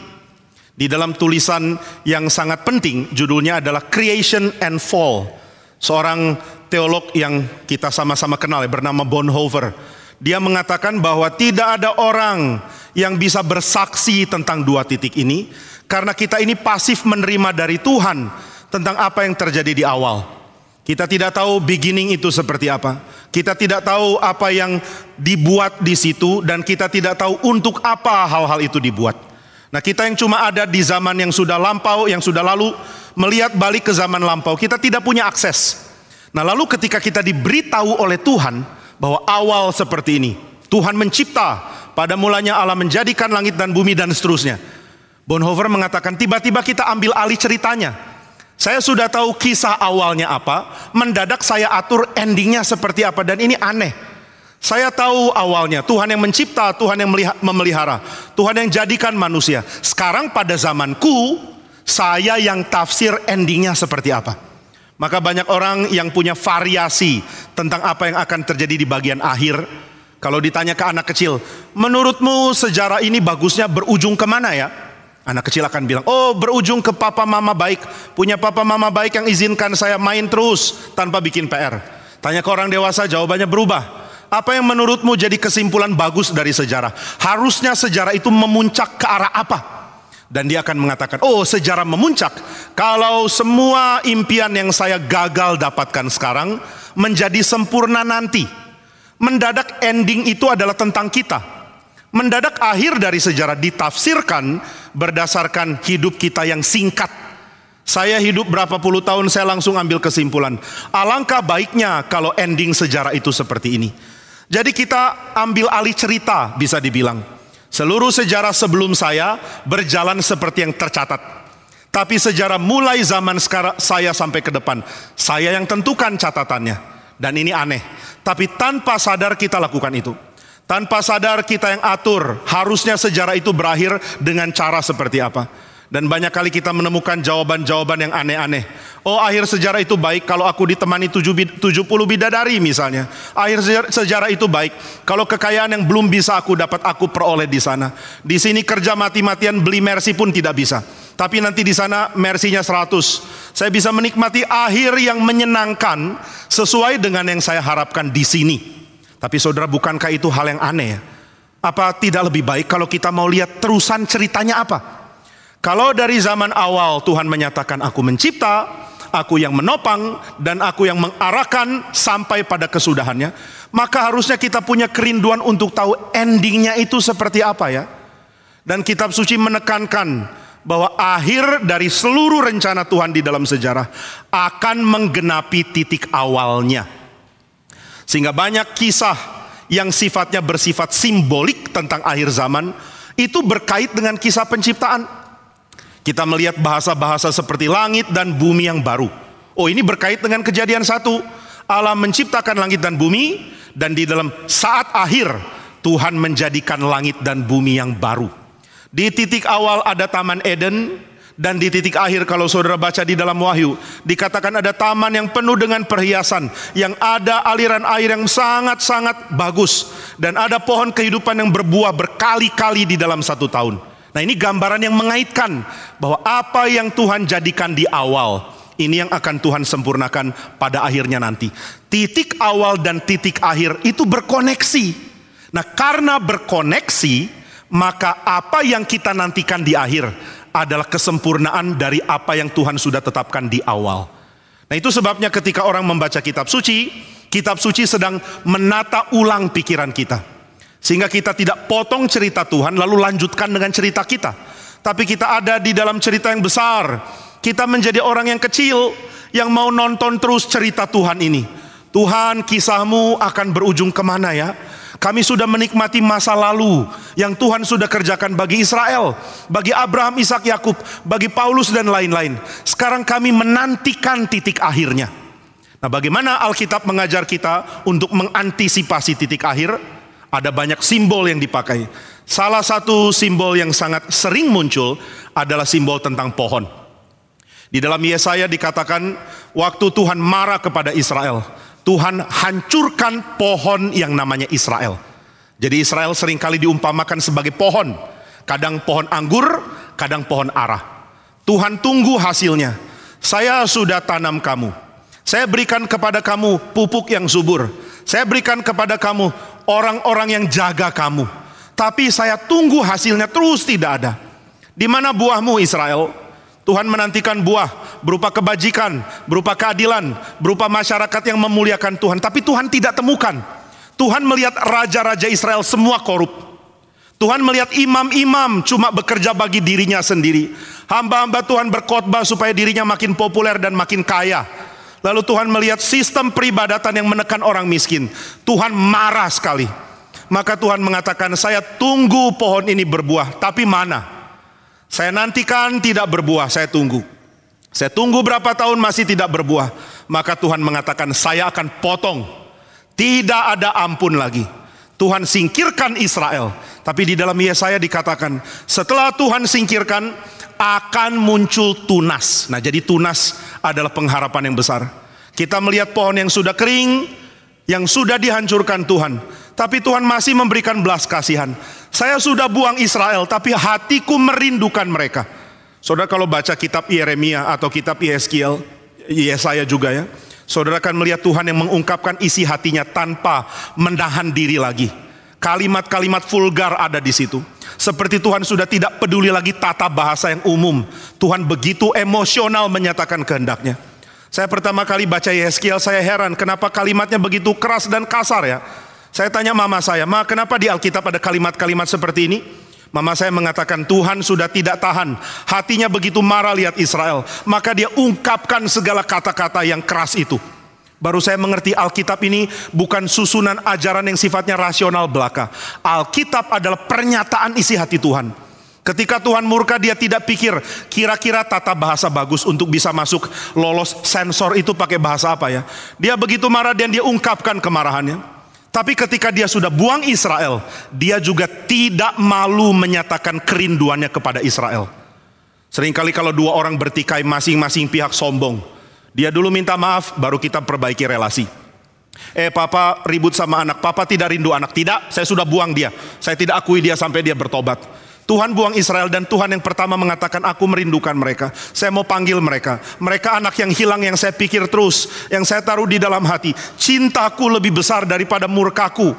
C: Di dalam tulisan yang sangat penting, judulnya adalah Creation and Fall. Seorang teolog yang kita sama-sama kenal ya, bernama Bonhoeffer. Dia mengatakan bahwa tidak ada orang yang bisa bersaksi tentang dua titik ini, karena kita ini pasif menerima dari Tuhan tentang apa yang terjadi di awal. Kita tidak tahu beginning itu seperti apa. Kita tidak tahu apa yang dibuat di situ dan kita tidak tahu untuk apa hal-hal itu dibuat. Nah, kita yang cuma ada di zaman yang sudah lampau, yang sudah lalu, melihat balik ke zaman lampau, kita tidak punya akses. Nah, lalu ketika kita diberitahu oleh Tuhan bahwa awal seperti ini, Tuhan mencipta, pada mulanya Allah menjadikan langit dan bumi dan seterusnya. Bonhoeffer mengatakan tiba-tiba kita ambil alih ceritanya. Saya sudah tahu kisah awalnya apa, mendadak saya atur endingnya seperti apa dan ini aneh. Saya tahu awalnya Tuhan yang mencipta, Tuhan yang memelihara, Tuhan yang jadikan manusia. Sekarang pada zamanku, saya yang tafsir endingnya seperti apa. Maka banyak orang yang punya variasi tentang apa yang akan terjadi di bagian akhir. Kalau ditanya ke anak kecil, menurutmu sejarah ini bagusnya berujung kemana ya? Anak kecil akan bilang, oh berujung ke papa mama baik. Punya papa mama baik yang izinkan saya main terus tanpa bikin PR. Tanya ke orang dewasa jawabannya berubah. Apa yang menurutmu jadi kesimpulan bagus dari sejarah? Harusnya sejarah itu memuncak ke arah apa? Dan dia akan mengatakan, oh sejarah memuncak. Kalau semua impian yang saya gagal dapatkan sekarang menjadi sempurna nanti. Mendadak ending itu adalah tentang kita Mendadak akhir dari sejarah ditafsirkan berdasarkan hidup kita yang singkat. Saya hidup berapa puluh tahun saya langsung ambil kesimpulan. Alangkah baiknya kalau ending sejarah itu seperti ini. Jadi kita ambil alih cerita bisa dibilang. Seluruh sejarah sebelum saya berjalan seperti yang tercatat. Tapi sejarah mulai zaman sekarang saya sampai ke depan. Saya yang tentukan catatannya. Dan ini aneh. Tapi tanpa sadar kita lakukan itu. Tanpa sadar kita yang atur, harusnya sejarah itu berakhir dengan cara seperti apa. Dan banyak kali kita menemukan jawaban-jawaban yang aneh-aneh. Oh akhir sejarah itu baik kalau aku ditemani 70 bidadari misalnya. Akhir sejarah itu baik kalau kekayaan yang belum bisa aku dapat aku peroleh di sana. Di sini kerja mati-matian beli mercy pun tidak bisa. Tapi nanti di sana mersinya 100. Saya bisa menikmati akhir yang menyenangkan sesuai dengan yang saya harapkan di sini. Tapi saudara bukankah itu hal yang aneh Apa tidak lebih baik kalau kita mau lihat terusan ceritanya apa? Kalau dari zaman awal Tuhan menyatakan aku mencipta, aku yang menopang dan aku yang mengarahkan sampai pada kesudahannya, maka harusnya kita punya kerinduan untuk tahu endingnya itu seperti apa ya. Dan kitab suci menekankan bahwa akhir dari seluruh rencana Tuhan di dalam sejarah akan menggenapi titik awalnya. Sehingga banyak kisah yang sifatnya bersifat simbolik tentang akhir zaman itu berkait dengan kisah penciptaan. Kita melihat bahasa-bahasa seperti langit dan bumi yang baru. Oh ini berkait dengan kejadian satu. Allah menciptakan langit dan bumi dan di dalam saat akhir Tuhan menjadikan langit dan bumi yang baru. Di titik awal ada Taman Eden, dan di titik akhir kalau saudara baca di dalam wahyu. Dikatakan ada taman yang penuh dengan perhiasan. Yang ada aliran air yang sangat-sangat bagus. Dan ada pohon kehidupan yang berbuah berkali-kali di dalam satu tahun. Nah ini gambaran yang mengaitkan. Bahwa apa yang Tuhan jadikan di awal. Ini yang akan Tuhan sempurnakan pada akhirnya nanti. Titik awal dan titik akhir itu berkoneksi. Nah karena berkoneksi maka apa yang kita nantikan di akhir adalah kesempurnaan dari apa yang Tuhan sudah tetapkan di awal. Nah, itu sebabnya ketika orang membaca kitab suci, kitab suci sedang menata ulang pikiran kita. Sehingga kita tidak potong cerita Tuhan lalu lanjutkan dengan cerita kita. Tapi kita ada di dalam cerita yang besar. Kita menjadi orang yang kecil yang mau nonton terus cerita Tuhan ini. Tuhan kisahmu akan berujung kemana ya? Kami sudah menikmati masa lalu yang Tuhan sudah kerjakan bagi Israel, bagi Abraham, Ishak, Yakub, bagi Paulus dan lain-lain. Sekarang kami menantikan titik akhirnya. Nah, bagaimana Alkitab mengajar kita untuk mengantisipasi titik akhir? Ada banyak simbol yang dipakai. Salah satu simbol yang sangat sering muncul adalah simbol tentang pohon. Di dalam Yesaya dikatakan waktu Tuhan marah kepada Israel Tuhan hancurkan pohon yang namanya Israel. Jadi Israel seringkali diumpamakan sebagai pohon. Kadang pohon anggur, kadang pohon arah. Tuhan tunggu hasilnya. Saya sudah tanam kamu. Saya berikan kepada kamu pupuk yang subur. Saya berikan kepada kamu orang-orang yang jaga kamu. Tapi saya tunggu hasilnya terus tidak ada. Di mana buahmu Israel? Tuhan menantikan buah berupa kebajikan, berupa keadilan, berupa masyarakat yang memuliakan Tuhan. Tapi Tuhan tidak temukan. Tuhan melihat raja-raja Israel semua korup. Tuhan melihat imam-imam cuma bekerja bagi dirinya sendiri. Hamba-hamba Tuhan berkhotbah supaya dirinya makin populer dan makin kaya. Lalu Tuhan melihat sistem peribadatan yang menekan orang miskin. Tuhan marah sekali. Maka Tuhan mengatakan, "Saya tunggu pohon ini berbuah, tapi mana?" Saya nantikan tidak berbuah, saya tunggu. Saya tunggu berapa tahun masih tidak berbuah. Maka Tuhan mengatakan, saya akan potong. Tidak ada ampun lagi. Tuhan singkirkan Israel. Tapi di dalam Yesaya dikatakan, setelah Tuhan singkirkan, akan muncul tunas. Nah jadi tunas adalah pengharapan yang besar. Kita melihat pohon yang sudah kering, yang sudah dihancurkan Tuhan tapi Tuhan masih memberikan belas kasihan. Saya sudah buang Israel, tapi hatiku merindukan mereka. Saudara kalau baca kitab Yeremia atau kitab Yeskiel, Yesaya juga ya. Saudara akan melihat Tuhan yang mengungkapkan isi hatinya tanpa menahan diri lagi. Kalimat-kalimat vulgar ada di situ. Seperti Tuhan sudah tidak peduli lagi tata bahasa yang umum. Tuhan begitu emosional menyatakan kehendaknya. Saya pertama kali baca Yeskiel saya heran kenapa kalimatnya begitu keras dan kasar ya. Saya tanya mama saya, "Ma, kenapa di Alkitab ada kalimat-kalimat seperti ini?" Mama saya mengatakan Tuhan sudah tidak tahan. Hatinya begitu marah lihat Israel. Maka dia ungkapkan segala kata-kata yang keras itu. Baru saya mengerti Alkitab ini bukan susunan ajaran yang sifatnya rasional belaka. Alkitab adalah pernyataan isi hati Tuhan. Ketika Tuhan murka dia tidak pikir kira-kira tata bahasa bagus untuk bisa masuk lolos sensor itu pakai bahasa apa ya. Dia begitu marah dan dia ungkapkan kemarahannya. Tapi ketika dia sudah buang Israel, dia juga tidak malu menyatakan kerinduannya kepada Israel. Seringkali kalau dua orang bertikai masing-masing pihak sombong, dia dulu minta maaf, baru kita perbaiki relasi. Eh papa ribut sama anak, papa tidak rindu anak, tidak, saya sudah buang dia. Saya tidak akui dia sampai dia bertobat. Tuhan buang Israel dan Tuhan yang pertama mengatakan aku merindukan mereka. Saya mau panggil mereka. Mereka anak yang hilang yang saya pikir terus. Yang saya taruh di dalam hati. Cintaku lebih besar daripada murkaku.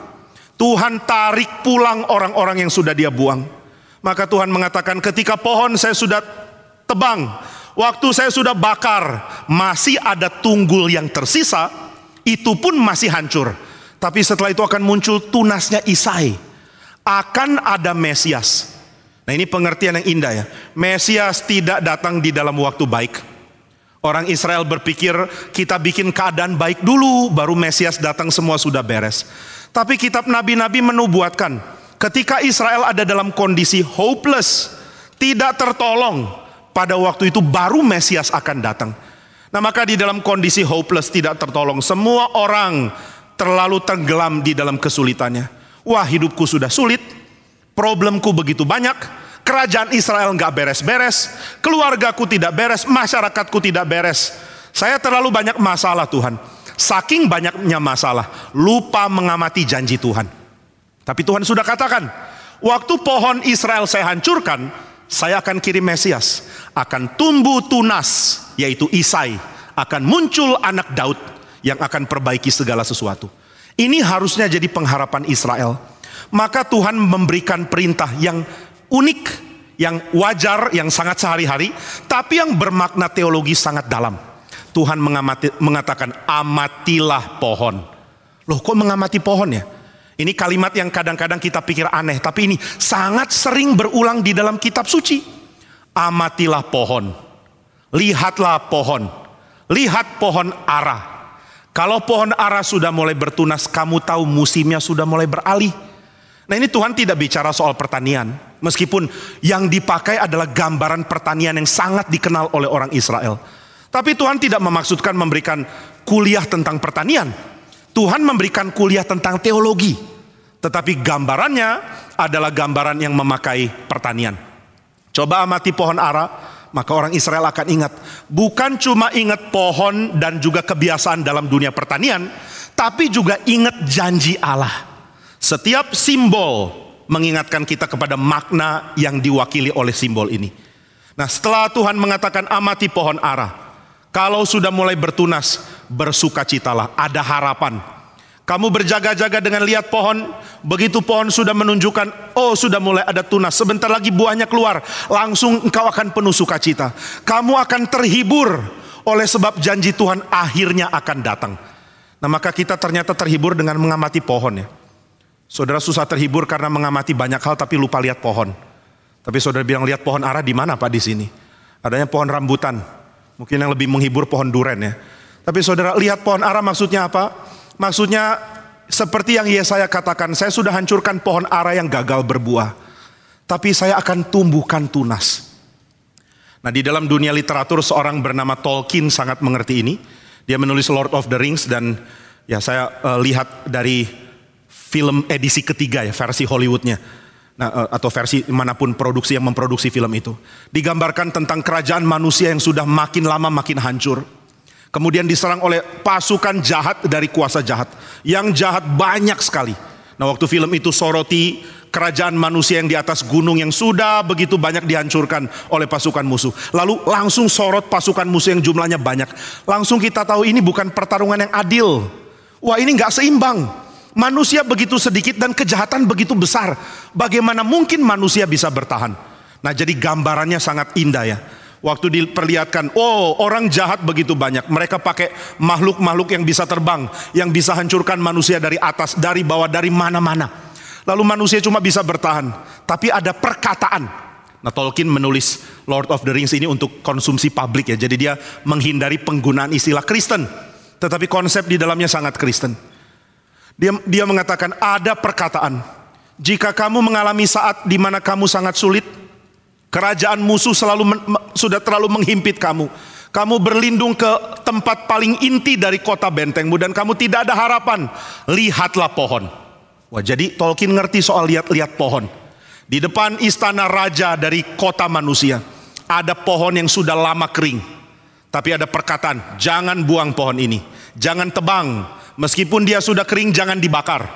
C: Tuhan tarik pulang orang-orang yang sudah dia buang. Maka Tuhan mengatakan ketika pohon saya sudah tebang. Waktu saya sudah bakar. Masih ada tunggul yang tersisa. Itu pun masih hancur. Tapi setelah itu akan muncul tunasnya Isai. Akan ada Mesias Nah ini pengertian yang indah ya. Mesias tidak datang di dalam waktu baik. Orang Israel berpikir kita bikin keadaan baik dulu baru Mesias datang semua sudah beres. Tapi kitab nabi-nabi menubuatkan ketika Israel ada dalam kondisi hopeless, tidak tertolong, pada waktu itu baru Mesias akan datang. Nah, maka di dalam kondisi hopeless tidak tertolong, semua orang terlalu tenggelam di dalam kesulitannya. Wah, hidupku sudah sulit, Problemku begitu banyak, kerajaan Israel nggak beres-beres, keluargaku tidak beres, masyarakatku tidak beres. Saya terlalu banyak masalah Tuhan. Saking banyaknya masalah, lupa mengamati janji Tuhan. Tapi Tuhan sudah katakan, waktu pohon Israel saya hancurkan, saya akan kirim Mesias. Akan tumbuh tunas, yaitu Isai. Akan muncul anak Daud yang akan perbaiki segala sesuatu. Ini harusnya jadi pengharapan Israel. Maka Tuhan memberikan perintah yang unik, yang wajar, yang sangat sehari-hari, tapi yang bermakna teologi sangat dalam. Tuhan mengamati, mengatakan, amatilah pohon. Loh kok mengamati pohon ya? Ini kalimat yang kadang-kadang kita pikir aneh, tapi ini sangat sering berulang di dalam kitab suci. Amatilah pohon, lihatlah pohon, lihat pohon arah. Kalau pohon arah sudah mulai bertunas, kamu tahu musimnya sudah mulai beralih. Nah ini Tuhan tidak bicara soal pertanian. Meskipun yang dipakai adalah gambaran pertanian yang sangat dikenal oleh orang Israel. Tapi Tuhan tidak memaksudkan memberikan kuliah tentang pertanian. Tuhan memberikan kuliah tentang teologi. Tetapi gambarannya adalah gambaran yang memakai pertanian. Coba amati pohon ara, maka orang Israel akan ingat. Bukan cuma ingat pohon dan juga kebiasaan dalam dunia pertanian, tapi juga ingat janji Allah. Setiap simbol mengingatkan kita kepada makna yang diwakili oleh simbol ini. Nah, setelah Tuhan mengatakan amati pohon ara, kalau sudah mulai bertunas, bersukacitalah, ada harapan. Kamu berjaga-jaga dengan lihat pohon, begitu pohon sudah menunjukkan, oh sudah mulai ada tunas, sebentar lagi buahnya keluar, langsung engkau akan penuh sukacita. Kamu akan terhibur oleh sebab janji Tuhan akhirnya akan datang. Nah maka kita ternyata terhibur dengan mengamati pohon ya. Saudara susah terhibur karena mengamati banyak hal tapi lupa lihat pohon. Tapi saudara bilang lihat pohon arah di mana Pak di sini? Adanya pohon rambutan. Mungkin yang lebih menghibur pohon duren ya. Tapi saudara lihat pohon arah maksudnya apa? Maksudnya seperti yang Yesaya katakan, saya sudah hancurkan pohon arah yang gagal berbuah. Tapi saya akan tumbuhkan tunas. Nah di dalam dunia literatur seorang bernama Tolkien sangat mengerti ini. Dia menulis Lord of the Rings dan ya saya uh, lihat dari film edisi ketiga ya versi Hollywoodnya nah, eh, atau versi manapun produksi yang memproduksi film itu digambarkan tentang kerajaan manusia yang sudah makin lama makin hancur kemudian diserang oleh pasukan jahat dari kuasa jahat yang jahat banyak sekali nah waktu film itu soroti kerajaan manusia yang di atas gunung yang sudah begitu banyak dihancurkan oleh pasukan musuh. Lalu langsung sorot pasukan musuh yang jumlahnya banyak. Langsung kita tahu ini bukan pertarungan yang adil. Wah ini nggak seimbang. Manusia begitu sedikit dan kejahatan begitu besar. Bagaimana mungkin manusia bisa bertahan? Nah, jadi gambarannya sangat indah ya. Waktu diperlihatkan, oh orang jahat begitu banyak. Mereka pakai makhluk-makhluk yang bisa terbang, yang bisa hancurkan manusia dari atas, dari bawah, dari mana-mana. Lalu manusia cuma bisa bertahan. Tapi ada perkataan Nah Tolkien menulis Lord of the Rings ini untuk konsumsi publik ya. Jadi dia menghindari penggunaan istilah Kristen. Tetapi konsep di dalamnya sangat Kristen. Dia, dia mengatakan ada perkataan. Jika kamu mengalami saat di mana kamu sangat sulit, kerajaan musuh selalu men, sudah terlalu menghimpit kamu. Kamu berlindung ke tempat paling inti dari kota bentengmu dan kamu tidak ada harapan. Lihatlah pohon. Wah, jadi Tolkien ngerti soal lihat-lihat pohon. Di depan istana raja dari kota manusia, ada pohon yang sudah lama kering. Tapi ada perkataan, jangan buang pohon ini. Jangan tebang, Meskipun dia sudah kering jangan dibakar.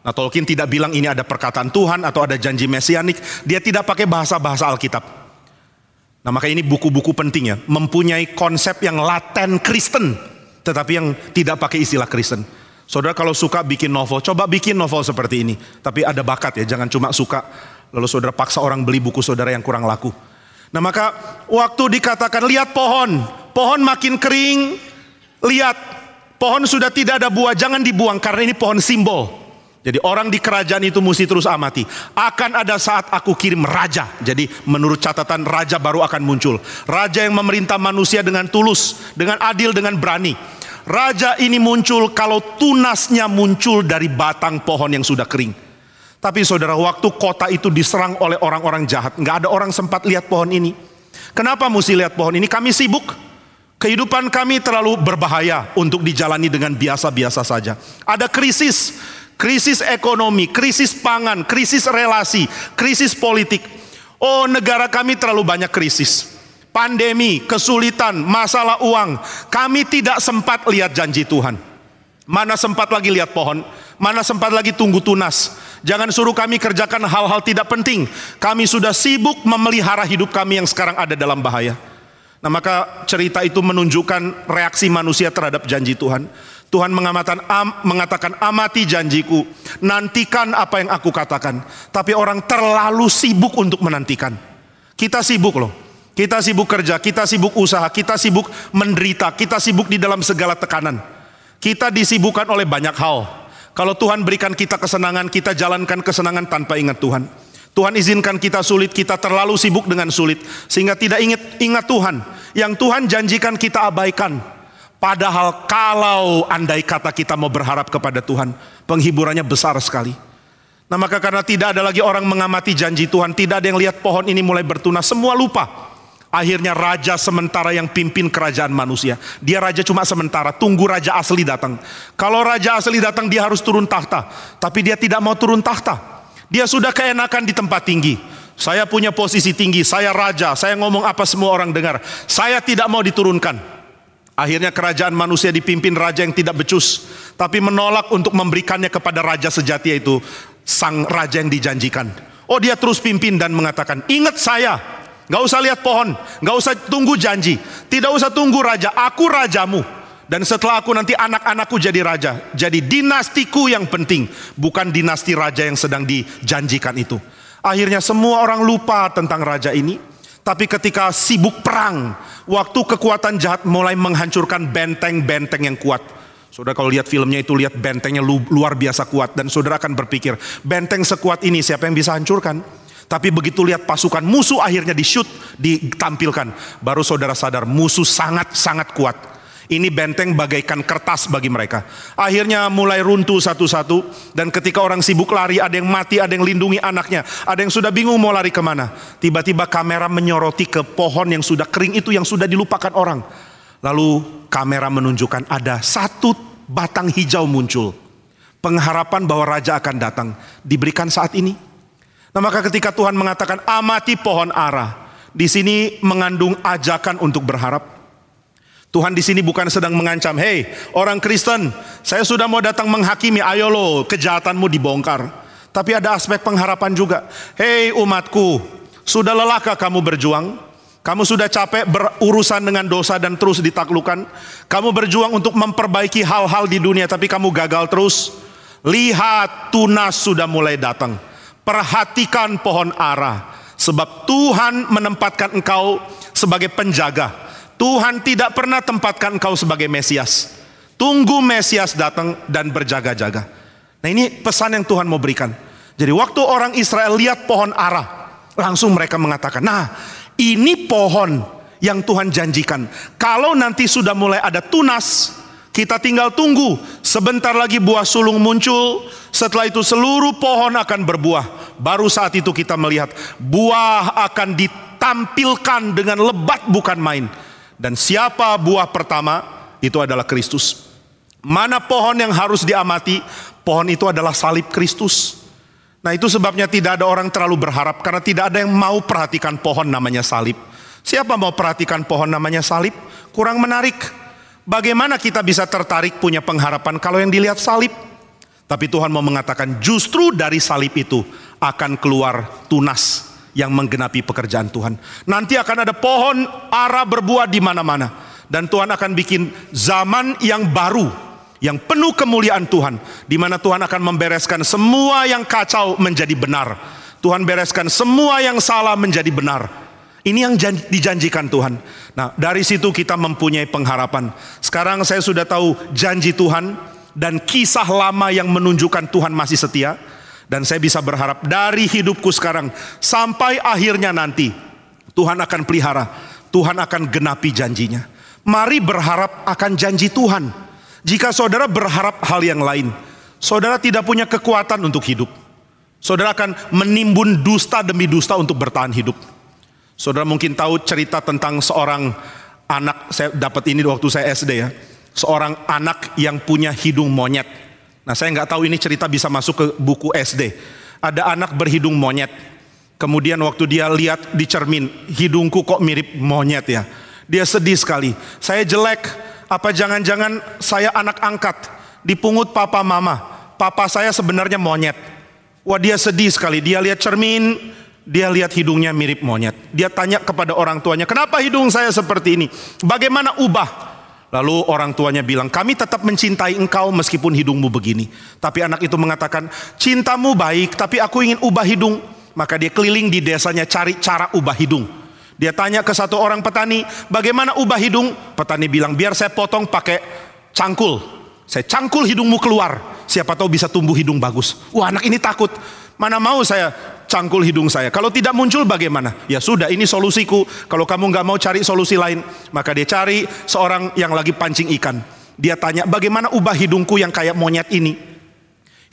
C: Nah Tolkien tidak bilang ini ada perkataan Tuhan atau ada janji mesianik. Dia tidak pakai bahasa-bahasa Alkitab. Nah maka ini buku-buku penting ya. Mempunyai konsep yang laten Kristen. Tetapi yang tidak pakai istilah Kristen. Saudara kalau suka bikin novel, coba bikin novel seperti ini. Tapi ada bakat ya, jangan cuma suka. Lalu saudara paksa orang beli buku saudara yang kurang laku. Nah maka waktu dikatakan lihat pohon. Pohon makin kering, lihat Pohon sudah tidak ada buah, jangan dibuang karena ini pohon simbol. Jadi orang di kerajaan itu mesti terus amati. Akan ada saat aku kirim raja. Jadi menurut catatan raja baru akan muncul. Raja yang memerintah manusia dengan tulus, dengan adil, dengan berani. Raja ini muncul kalau tunasnya muncul dari batang pohon yang sudah kering. Tapi saudara waktu kota itu diserang oleh orang-orang jahat. Nggak ada orang sempat lihat pohon ini. Kenapa mesti lihat pohon ini? Kami sibuk Kehidupan kami terlalu berbahaya untuk dijalani dengan biasa-biasa saja. Ada krisis, krisis ekonomi, krisis pangan, krisis relasi, krisis politik. Oh, negara kami terlalu banyak krisis. Pandemi, kesulitan, masalah uang. Kami tidak sempat lihat janji Tuhan. Mana sempat lagi lihat pohon, mana sempat lagi tunggu tunas. Jangan suruh kami kerjakan hal-hal tidak penting. Kami sudah sibuk memelihara hidup kami yang sekarang ada dalam bahaya. Nah maka cerita itu menunjukkan reaksi manusia terhadap janji Tuhan. Tuhan mengamatan am, mengatakan amati janjiku, nantikan apa yang aku katakan. Tapi orang terlalu sibuk untuk menantikan. Kita sibuk loh, kita sibuk kerja, kita sibuk usaha, kita sibuk menderita, kita sibuk di dalam segala tekanan. Kita disibukkan oleh banyak hal. Kalau Tuhan berikan kita kesenangan, kita jalankan kesenangan tanpa ingat Tuhan. Tuhan izinkan kita sulit, kita terlalu sibuk dengan sulit sehingga tidak ingat ingat Tuhan yang Tuhan janjikan kita abaikan. Padahal kalau andai kata kita mau berharap kepada Tuhan, penghiburannya besar sekali. Nah maka karena tidak ada lagi orang mengamati janji Tuhan, tidak ada yang lihat pohon ini mulai bertunas, semua lupa. Akhirnya raja sementara yang pimpin kerajaan manusia. Dia raja cuma sementara, tunggu raja asli datang. Kalau raja asli datang dia harus turun tahta, tapi dia tidak mau turun tahta. Dia sudah keenakan di tempat tinggi. Saya punya posisi tinggi, saya raja, saya ngomong apa semua orang dengar. Saya tidak mau diturunkan. Akhirnya kerajaan manusia dipimpin raja yang tidak becus, tapi menolak untuk memberikannya kepada raja sejati yaitu sang raja yang dijanjikan. Oh dia terus pimpin dan mengatakan, ingat saya, Gak usah lihat pohon, gak usah tunggu janji, tidak usah tunggu raja, aku rajamu. Dan setelah aku nanti anak-anakku jadi raja. Jadi dinastiku yang penting. Bukan dinasti raja yang sedang dijanjikan itu. Akhirnya semua orang lupa tentang raja ini. Tapi ketika sibuk perang, waktu kekuatan jahat mulai menghancurkan benteng-benteng yang kuat. Saudara kalau lihat filmnya itu lihat bentengnya luar biasa kuat dan saudara akan berpikir, benteng sekuat ini siapa yang bisa hancurkan? Tapi begitu lihat pasukan musuh akhirnya di shoot, ditampilkan. Baru saudara sadar musuh sangat-sangat kuat. Ini benteng bagaikan kertas bagi mereka. Akhirnya mulai runtuh satu-satu. Dan ketika orang sibuk lari, ada yang mati, ada yang lindungi anaknya. Ada yang sudah bingung mau lari kemana. Tiba-tiba kamera menyoroti ke pohon yang sudah kering itu, yang sudah dilupakan orang. Lalu kamera menunjukkan ada satu batang hijau muncul. Pengharapan bahwa raja akan datang. Diberikan saat ini. Nah maka ketika Tuhan mengatakan amati pohon arah. Di sini mengandung ajakan untuk berharap. Tuhan di sini bukan sedang mengancam, "Hei, orang Kristen, saya sudah mau datang menghakimi, ayo lo, kejahatanmu dibongkar." Tapi ada aspek pengharapan juga. "Hei umatku, sudah lelahkah kamu berjuang? Kamu sudah capek berurusan dengan dosa dan terus ditaklukan? Kamu berjuang untuk memperbaiki hal-hal di dunia tapi kamu gagal terus? Lihat tunas sudah mulai datang. Perhatikan pohon ara, sebab Tuhan menempatkan engkau sebagai penjaga." Tuhan tidak pernah tempatkan kau sebagai Mesias. Tunggu Mesias datang dan berjaga-jaga. Nah ini pesan yang Tuhan mau berikan. Jadi waktu orang Israel lihat pohon arah, langsung mereka mengatakan, nah ini pohon yang Tuhan janjikan. Kalau nanti sudah mulai ada tunas, kita tinggal tunggu. Sebentar lagi buah sulung muncul, setelah itu seluruh pohon akan berbuah. Baru saat itu kita melihat buah akan ditampilkan dengan lebat bukan main. Dan siapa buah pertama? Itu adalah Kristus. Mana pohon yang harus diamati? Pohon itu adalah salib Kristus. Nah, itu sebabnya tidak ada orang terlalu berharap karena tidak ada yang mau perhatikan pohon namanya salib. Siapa mau perhatikan pohon namanya salib? Kurang menarik. Bagaimana kita bisa tertarik punya pengharapan kalau yang dilihat salib? Tapi Tuhan mau mengatakan justru dari salib itu akan keluar tunas yang menggenapi pekerjaan Tuhan. Nanti akan ada pohon arah berbuah di mana-mana. Dan Tuhan akan bikin zaman yang baru, yang penuh kemuliaan Tuhan. Di mana Tuhan akan membereskan semua yang kacau menjadi benar. Tuhan bereskan semua yang salah menjadi benar. Ini yang dijanjikan Tuhan. Nah, dari situ kita mempunyai pengharapan. Sekarang saya sudah tahu janji Tuhan dan kisah lama yang menunjukkan Tuhan masih setia dan saya bisa berharap dari hidupku sekarang sampai akhirnya nanti Tuhan akan pelihara, Tuhan akan genapi janjinya. Mari berharap akan janji Tuhan. Jika saudara berharap hal yang lain, saudara tidak punya kekuatan untuk hidup. Saudara akan menimbun dusta demi dusta untuk bertahan hidup. Saudara mungkin tahu cerita tentang seorang anak, saya dapat ini waktu saya SD ya. Seorang anak yang punya hidung monyet Nah saya nggak tahu ini cerita bisa masuk ke buku SD. Ada anak berhidung monyet. Kemudian waktu dia lihat di cermin, hidungku kok mirip monyet ya. Dia sedih sekali. Saya jelek, apa jangan-jangan saya anak angkat. Dipungut papa mama. Papa saya sebenarnya monyet. Wah dia sedih sekali. Dia lihat cermin, dia lihat hidungnya mirip monyet. Dia tanya kepada orang tuanya, kenapa hidung saya seperti ini? Bagaimana ubah? Lalu orang tuanya bilang, kami tetap mencintai engkau meskipun hidungmu begini. Tapi anak itu mengatakan, cintamu baik tapi aku ingin ubah hidung. Maka dia keliling di desanya cari cara ubah hidung. Dia tanya ke satu orang petani, bagaimana ubah hidung? Petani bilang, biar saya potong pakai cangkul. Saya cangkul hidungmu keluar. Siapa tahu bisa tumbuh hidung bagus. Wah anak ini takut. Mana mau saya cangkul hidung saya. Kalau tidak muncul bagaimana? Ya sudah ini solusiku. Kalau kamu nggak mau cari solusi lain, maka dia cari seorang yang lagi pancing ikan. Dia tanya, bagaimana ubah hidungku yang kayak monyet ini?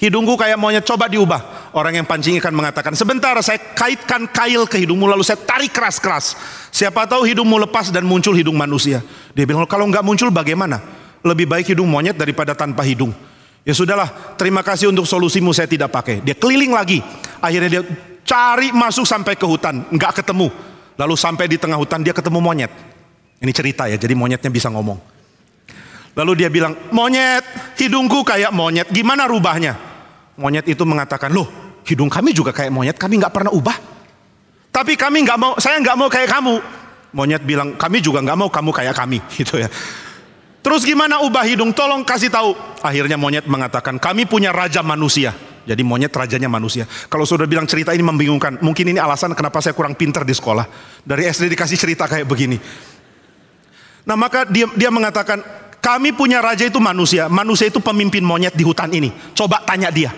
C: Hidungku kayak monyet, coba diubah. Orang yang pancing ikan mengatakan, sebentar saya kaitkan kail ke hidungmu lalu saya tarik keras-keras. Siapa tahu hidungmu lepas dan muncul hidung manusia. Dia bilang, kalau nggak muncul bagaimana? Lebih baik hidung monyet daripada tanpa hidung. Ya sudahlah, terima kasih untuk solusimu saya tidak pakai. Dia keliling lagi. Akhirnya dia cari masuk sampai ke hutan, nggak ketemu. Lalu sampai di tengah hutan dia ketemu monyet. Ini cerita ya, jadi monyetnya bisa ngomong. Lalu dia bilang, monyet, hidungku kayak monyet, gimana rubahnya? Monyet itu mengatakan, loh hidung kami juga kayak monyet, kami nggak pernah ubah. Tapi kami nggak mau, saya nggak mau kayak kamu. Monyet bilang, kami juga nggak mau kamu kayak kami, gitu ya. Terus gimana ubah hidung? Tolong kasih tahu. Akhirnya monyet mengatakan, kami punya raja manusia. Jadi monyet rajanya manusia. Kalau sudah bilang cerita ini membingungkan, mungkin ini alasan kenapa saya kurang pintar di sekolah. Dari SD dikasih cerita kayak begini. Nah maka dia, dia mengatakan, kami punya raja itu manusia. Manusia itu pemimpin monyet di hutan ini. Coba tanya dia.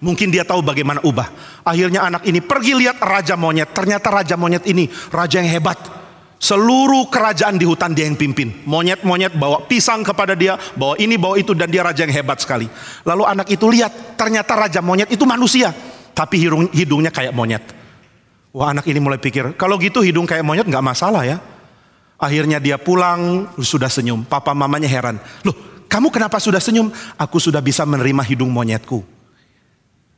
C: Mungkin dia tahu bagaimana ubah. Akhirnya anak ini pergi lihat raja monyet. Ternyata raja monyet ini raja yang hebat. Seluruh kerajaan di hutan dia yang pimpin. Monyet-monyet bawa pisang kepada dia, bawa ini, bawa itu, dan dia raja yang hebat sekali. Lalu anak itu lihat, ternyata raja monyet itu manusia. Tapi hidung, hidungnya kayak monyet. Wah anak ini mulai pikir, kalau gitu hidung kayak monyet nggak masalah ya. Akhirnya dia pulang, sudah senyum. Papa mamanya heran. Loh, kamu kenapa sudah senyum? Aku sudah bisa menerima hidung monyetku.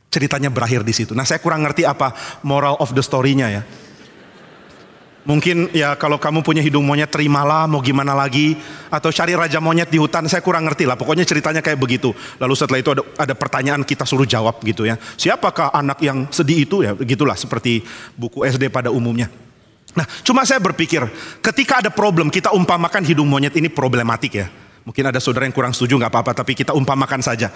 C: Ceritanya berakhir di situ. Nah saya kurang ngerti apa moral of the story-nya ya. Mungkin ya kalau kamu punya hidung monyet terimalah mau gimana lagi atau cari raja monyet di hutan saya kurang ngerti lah pokoknya ceritanya kayak begitu. Lalu setelah itu ada, ada pertanyaan kita suruh jawab gitu ya. Siapakah anak yang sedih itu ya begitulah seperti buku SD pada umumnya. Nah, cuma saya berpikir ketika ada problem kita umpamakan hidung monyet ini problematik ya. Mungkin ada saudara yang kurang setuju nggak apa-apa tapi kita umpamakan saja.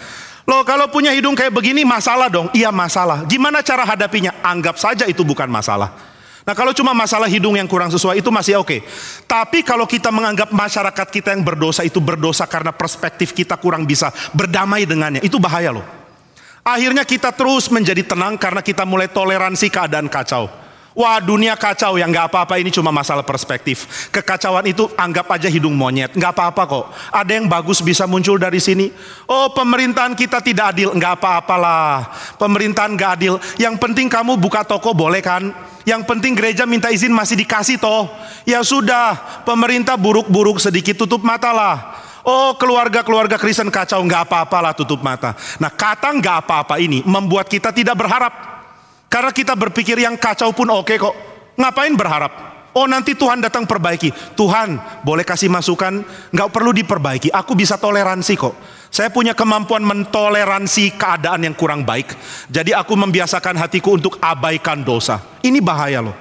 C: Loh kalau punya hidung kayak begini masalah dong. Iya masalah. Gimana cara hadapinya? Anggap saja itu bukan masalah. Nah kalau cuma masalah hidung yang kurang sesuai itu masih oke. Okay. Tapi kalau kita menganggap masyarakat kita yang berdosa itu berdosa karena perspektif kita kurang bisa berdamai dengannya. Itu bahaya loh. Akhirnya kita terus menjadi tenang karena kita mulai toleransi keadaan kacau. Wah dunia kacau yang nggak apa-apa ini cuma masalah perspektif. Kekacauan itu anggap aja hidung monyet. Nggak apa-apa kok. Ada yang bagus bisa muncul dari sini. Oh pemerintahan kita tidak adil. Nggak apa-apalah. Pemerintahan nggak adil. Yang penting kamu buka toko boleh kan? Yang penting gereja minta izin masih dikasih toh. Ya sudah pemerintah buruk-buruk sedikit tutup mata lah. Oh keluarga-keluarga Kristen kacau nggak apa-apalah tutup mata. Nah kata nggak apa-apa ini membuat kita tidak berharap. Karena kita berpikir yang kacau pun oke okay kok. Ngapain berharap? Oh nanti Tuhan datang perbaiki. Tuhan boleh kasih masukan, Gak perlu diperbaiki. Aku bisa toleransi kok. Saya punya kemampuan mentoleransi keadaan yang kurang baik. Jadi aku membiasakan hatiku untuk abaikan dosa. Ini bahaya loh.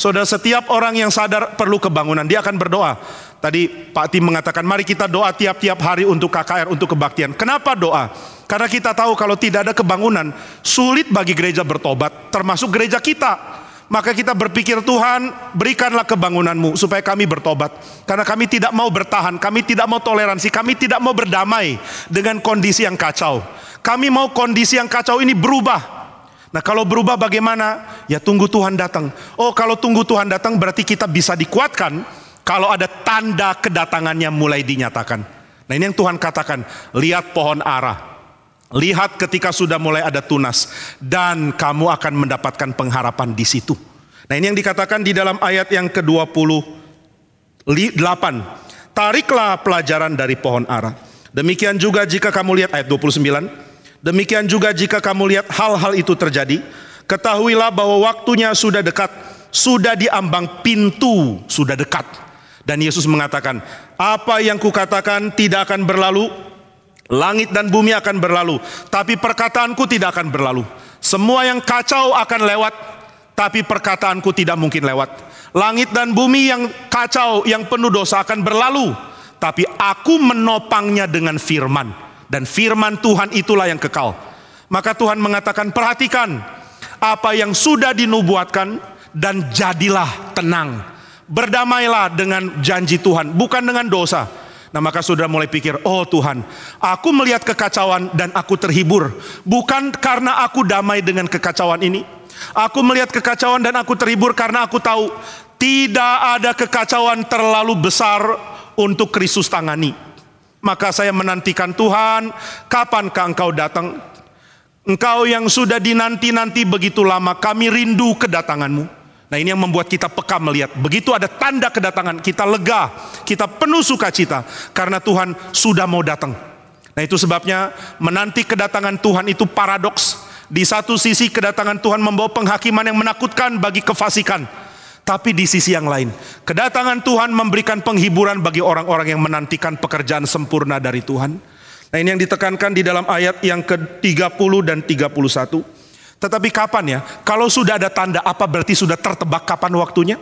C: Saudara setiap orang yang sadar perlu kebangunan, dia akan berdoa. Tadi Pak Tim mengatakan mari kita doa tiap-tiap hari untuk KKR, untuk kebaktian. Kenapa doa? Karena kita tahu kalau tidak ada kebangunan, sulit bagi gereja bertobat, termasuk gereja kita. Maka kita berpikir Tuhan berikanlah kebangunanmu supaya kami bertobat. Karena kami tidak mau bertahan, kami tidak mau toleransi, kami tidak mau berdamai dengan kondisi yang kacau. Kami mau kondisi yang kacau ini berubah. Nah kalau berubah bagaimana? Ya tunggu Tuhan datang. Oh kalau tunggu Tuhan datang berarti kita bisa dikuatkan kalau ada tanda kedatangannya mulai dinyatakan. Nah ini yang Tuhan katakan, lihat pohon arah. Lihat ketika sudah mulai ada tunas dan kamu akan mendapatkan pengharapan di situ. Nah, ini yang dikatakan di dalam ayat yang ke-28. Tariklah pelajaran dari pohon ara. Demikian juga jika kamu lihat ayat 29. Demikian juga jika kamu lihat hal-hal itu terjadi, ketahuilah bahwa waktunya sudah dekat, sudah diambang pintu, sudah dekat. Dan Yesus mengatakan, apa yang kukatakan tidak akan berlalu Langit dan bumi akan berlalu, tapi perkataanku tidak akan berlalu. Semua yang kacau akan lewat, tapi perkataanku tidak mungkin lewat. Langit dan bumi yang kacau, yang penuh dosa akan berlalu, tapi aku menopangnya dengan firman. Dan firman Tuhan itulah yang kekal. Maka Tuhan mengatakan, perhatikan apa yang sudah dinubuatkan dan jadilah tenang. Berdamailah dengan janji Tuhan, bukan dengan dosa Nah maka saudara mulai pikir, oh Tuhan, aku melihat kekacauan dan aku terhibur. Bukan karena aku damai dengan kekacauan ini. Aku melihat kekacauan dan aku terhibur karena aku tahu tidak ada kekacauan terlalu besar untuk Kristus tangani. Maka saya menantikan Tuhan, kapankah engkau datang? Engkau yang sudah dinanti-nanti begitu lama, kami rindu kedatanganmu. Nah ini yang membuat kita peka melihat. Begitu ada tanda kedatangan, kita lega, kita penuh sukacita. Karena Tuhan sudah mau datang. Nah itu sebabnya menanti kedatangan Tuhan itu paradoks. Di satu sisi kedatangan Tuhan membawa penghakiman yang menakutkan bagi kefasikan. Tapi di sisi yang lain, kedatangan Tuhan memberikan penghiburan bagi orang-orang yang menantikan pekerjaan sempurna dari Tuhan. Nah ini yang ditekankan di dalam ayat yang ke-30 dan 31. Tetapi kapan ya? Kalau sudah ada tanda apa berarti sudah tertebak kapan waktunya?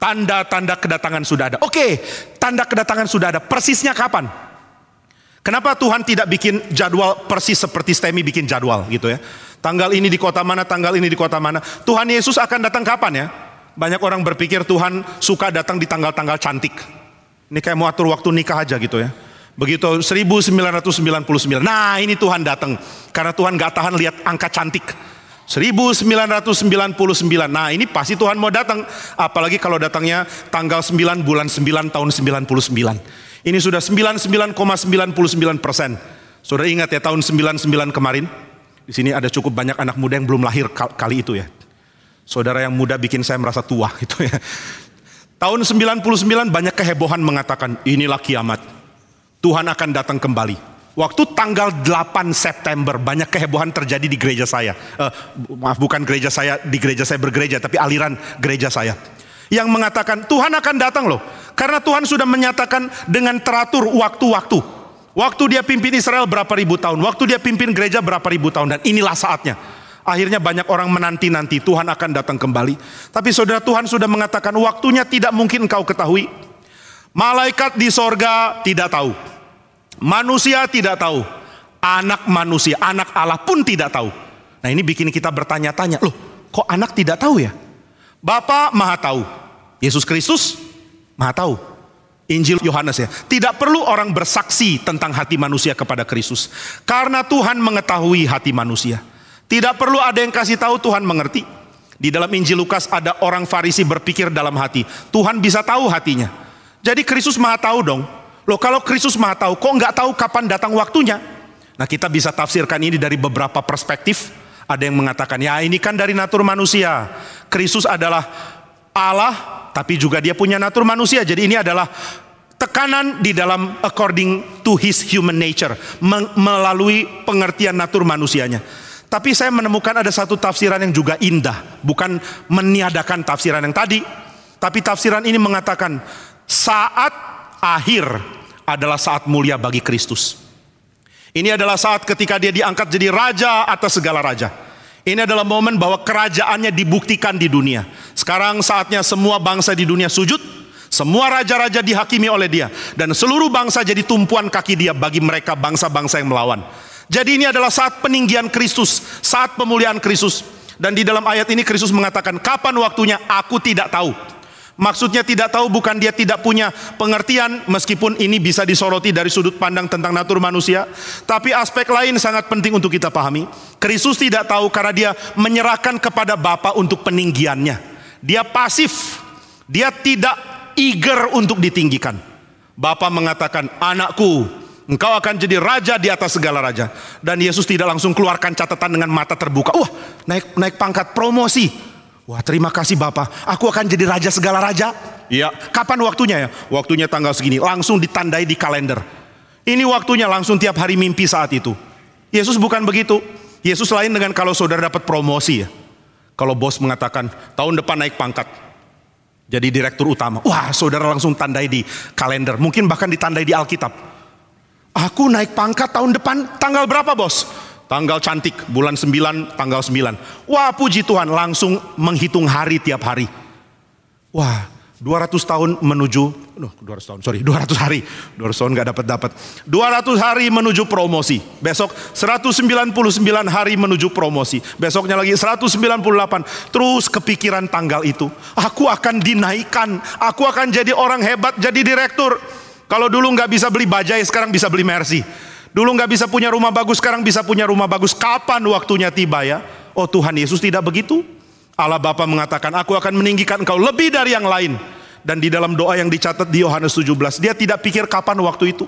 C: Tanda-tanda kedatangan sudah ada. Oke, tanda kedatangan sudah ada. Persisnya kapan? Kenapa Tuhan tidak bikin jadwal persis seperti STEMI bikin jadwal gitu ya? Tanggal ini di kota mana, tanggal ini di kota mana. Tuhan Yesus akan datang kapan ya? Banyak orang berpikir Tuhan suka datang di tanggal-tanggal cantik. Ini kayak mau atur waktu nikah aja gitu ya. Begitu 1999. Nah ini Tuhan datang. Karena Tuhan gak tahan lihat angka cantik. 1999. Nah, ini pasti Tuhan mau datang, apalagi kalau datangnya tanggal 9 bulan 9 tahun 99. Ini sudah 99,99 persen. Saudara ingat ya tahun 99 kemarin, di sini ada cukup banyak anak muda yang belum lahir kali itu ya. Saudara yang muda bikin saya merasa tua gitu ya. Tahun 99 banyak kehebohan mengatakan inilah kiamat. Tuhan akan datang kembali. Waktu tanggal 8 September banyak kehebohan terjadi di gereja saya. Uh, maaf bukan gereja saya, di gereja saya bergereja tapi aliran gereja saya. Yang mengatakan Tuhan akan datang loh. Karena Tuhan sudah menyatakan dengan teratur waktu-waktu. Waktu dia pimpin Israel berapa ribu tahun, waktu dia pimpin gereja berapa ribu tahun dan inilah saatnya. Akhirnya banyak orang menanti-nanti Tuhan akan datang kembali. Tapi saudara Tuhan sudah mengatakan waktunya tidak mungkin engkau ketahui. Malaikat di sorga tidak tahu. Manusia tidak tahu. Anak manusia, anak Allah pun tidak tahu. Nah ini bikin kita bertanya-tanya, loh kok anak tidak tahu ya? Bapak maha tahu. Yesus Kristus maha tahu. Injil Yohanes ya. Tidak perlu orang bersaksi tentang hati manusia kepada Kristus. Karena Tuhan mengetahui hati manusia. Tidak perlu ada yang kasih tahu Tuhan mengerti. Di dalam Injil Lukas ada orang Farisi berpikir dalam hati. Tuhan bisa tahu hatinya. Jadi Kristus maha tahu dong. Loh kalau Kristus maha tahu, kok nggak tahu kapan datang waktunya? Nah kita bisa tafsirkan ini dari beberapa perspektif. Ada yang mengatakan, ya ini kan dari natur manusia. Kristus adalah Allah, tapi juga dia punya natur manusia. Jadi ini adalah tekanan di dalam according to his human nature. Melalui pengertian natur manusianya. Tapi saya menemukan ada satu tafsiran yang juga indah. Bukan meniadakan tafsiran yang tadi. Tapi tafsiran ini mengatakan, saat akhir adalah saat mulia bagi Kristus. Ini adalah saat ketika dia diangkat jadi raja atas segala raja. Ini adalah momen bahwa kerajaannya dibuktikan di dunia. Sekarang saatnya semua bangsa di dunia sujud, semua raja-raja dihakimi oleh dia dan seluruh bangsa jadi tumpuan kaki dia bagi mereka bangsa-bangsa yang melawan. Jadi ini adalah saat peninggian Kristus, saat pemuliaan Kristus. Dan di dalam ayat ini Kristus mengatakan, "Kapan waktunya? Aku tidak tahu." Maksudnya tidak tahu bukan dia tidak punya pengertian meskipun ini bisa disoroti dari sudut pandang tentang natur manusia. Tapi aspek lain sangat penting untuk kita pahami. Kristus tidak tahu karena dia menyerahkan kepada Bapa untuk peninggiannya. Dia pasif. Dia tidak eager untuk ditinggikan. Bapa mengatakan, anakku engkau akan jadi raja di atas segala raja. Dan Yesus tidak langsung keluarkan catatan dengan mata terbuka. Wah naik, naik pangkat promosi Wah terima kasih Bapak, aku akan jadi raja segala raja. Iya. Kapan waktunya ya? Waktunya tanggal segini, langsung ditandai di kalender. Ini waktunya langsung tiap hari mimpi saat itu. Yesus bukan begitu. Yesus lain dengan kalau saudara dapat promosi ya. Kalau bos mengatakan tahun depan naik pangkat. Jadi direktur utama. Wah saudara langsung tandai di kalender. Mungkin bahkan ditandai di Alkitab. Aku naik pangkat tahun depan tanggal berapa bos? Tanggal cantik, bulan 9, tanggal 9. Wah puji Tuhan, langsung menghitung hari tiap hari. Wah, 200 tahun menuju, no, 200 tahun, sorry, 200 hari. 200 tahun gak dapat dapat. 200 hari menuju promosi. Besok 199 hari menuju promosi. Besoknya lagi 198. Terus kepikiran tanggal itu. Aku akan dinaikkan. Aku akan jadi orang hebat, jadi direktur. Kalau dulu nggak bisa beli bajai, sekarang bisa beli mercy. Dulu nggak bisa punya rumah bagus, sekarang bisa punya rumah bagus. Kapan waktunya tiba ya? Oh Tuhan Yesus tidak begitu. Allah Bapa mengatakan, aku akan meninggikan engkau lebih dari yang lain. Dan di dalam doa yang dicatat di Yohanes 17, dia tidak pikir kapan waktu itu.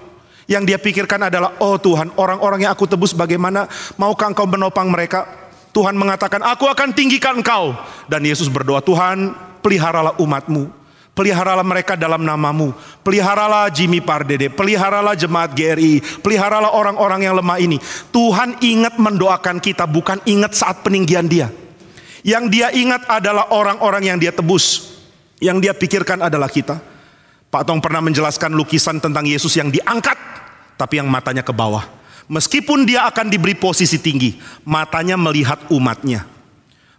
C: Yang dia pikirkan adalah, oh Tuhan, orang-orang yang aku tebus bagaimana? Maukah engkau menopang mereka? Tuhan mengatakan, aku akan tinggikan engkau. Dan Yesus berdoa, Tuhan peliharalah umatmu Peliharalah mereka dalam namamu. Peliharalah Jimmy Pardede. Peliharalah jemaat GRI. Peliharalah orang-orang yang lemah ini. Tuhan ingat mendoakan kita bukan ingat saat peninggian dia. Yang dia ingat adalah orang-orang yang dia tebus. Yang dia pikirkan adalah kita. Pak Tong pernah menjelaskan lukisan tentang Yesus yang diangkat. Tapi yang matanya ke bawah. Meskipun dia akan diberi posisi tinggi. Matanya melihat umatnya.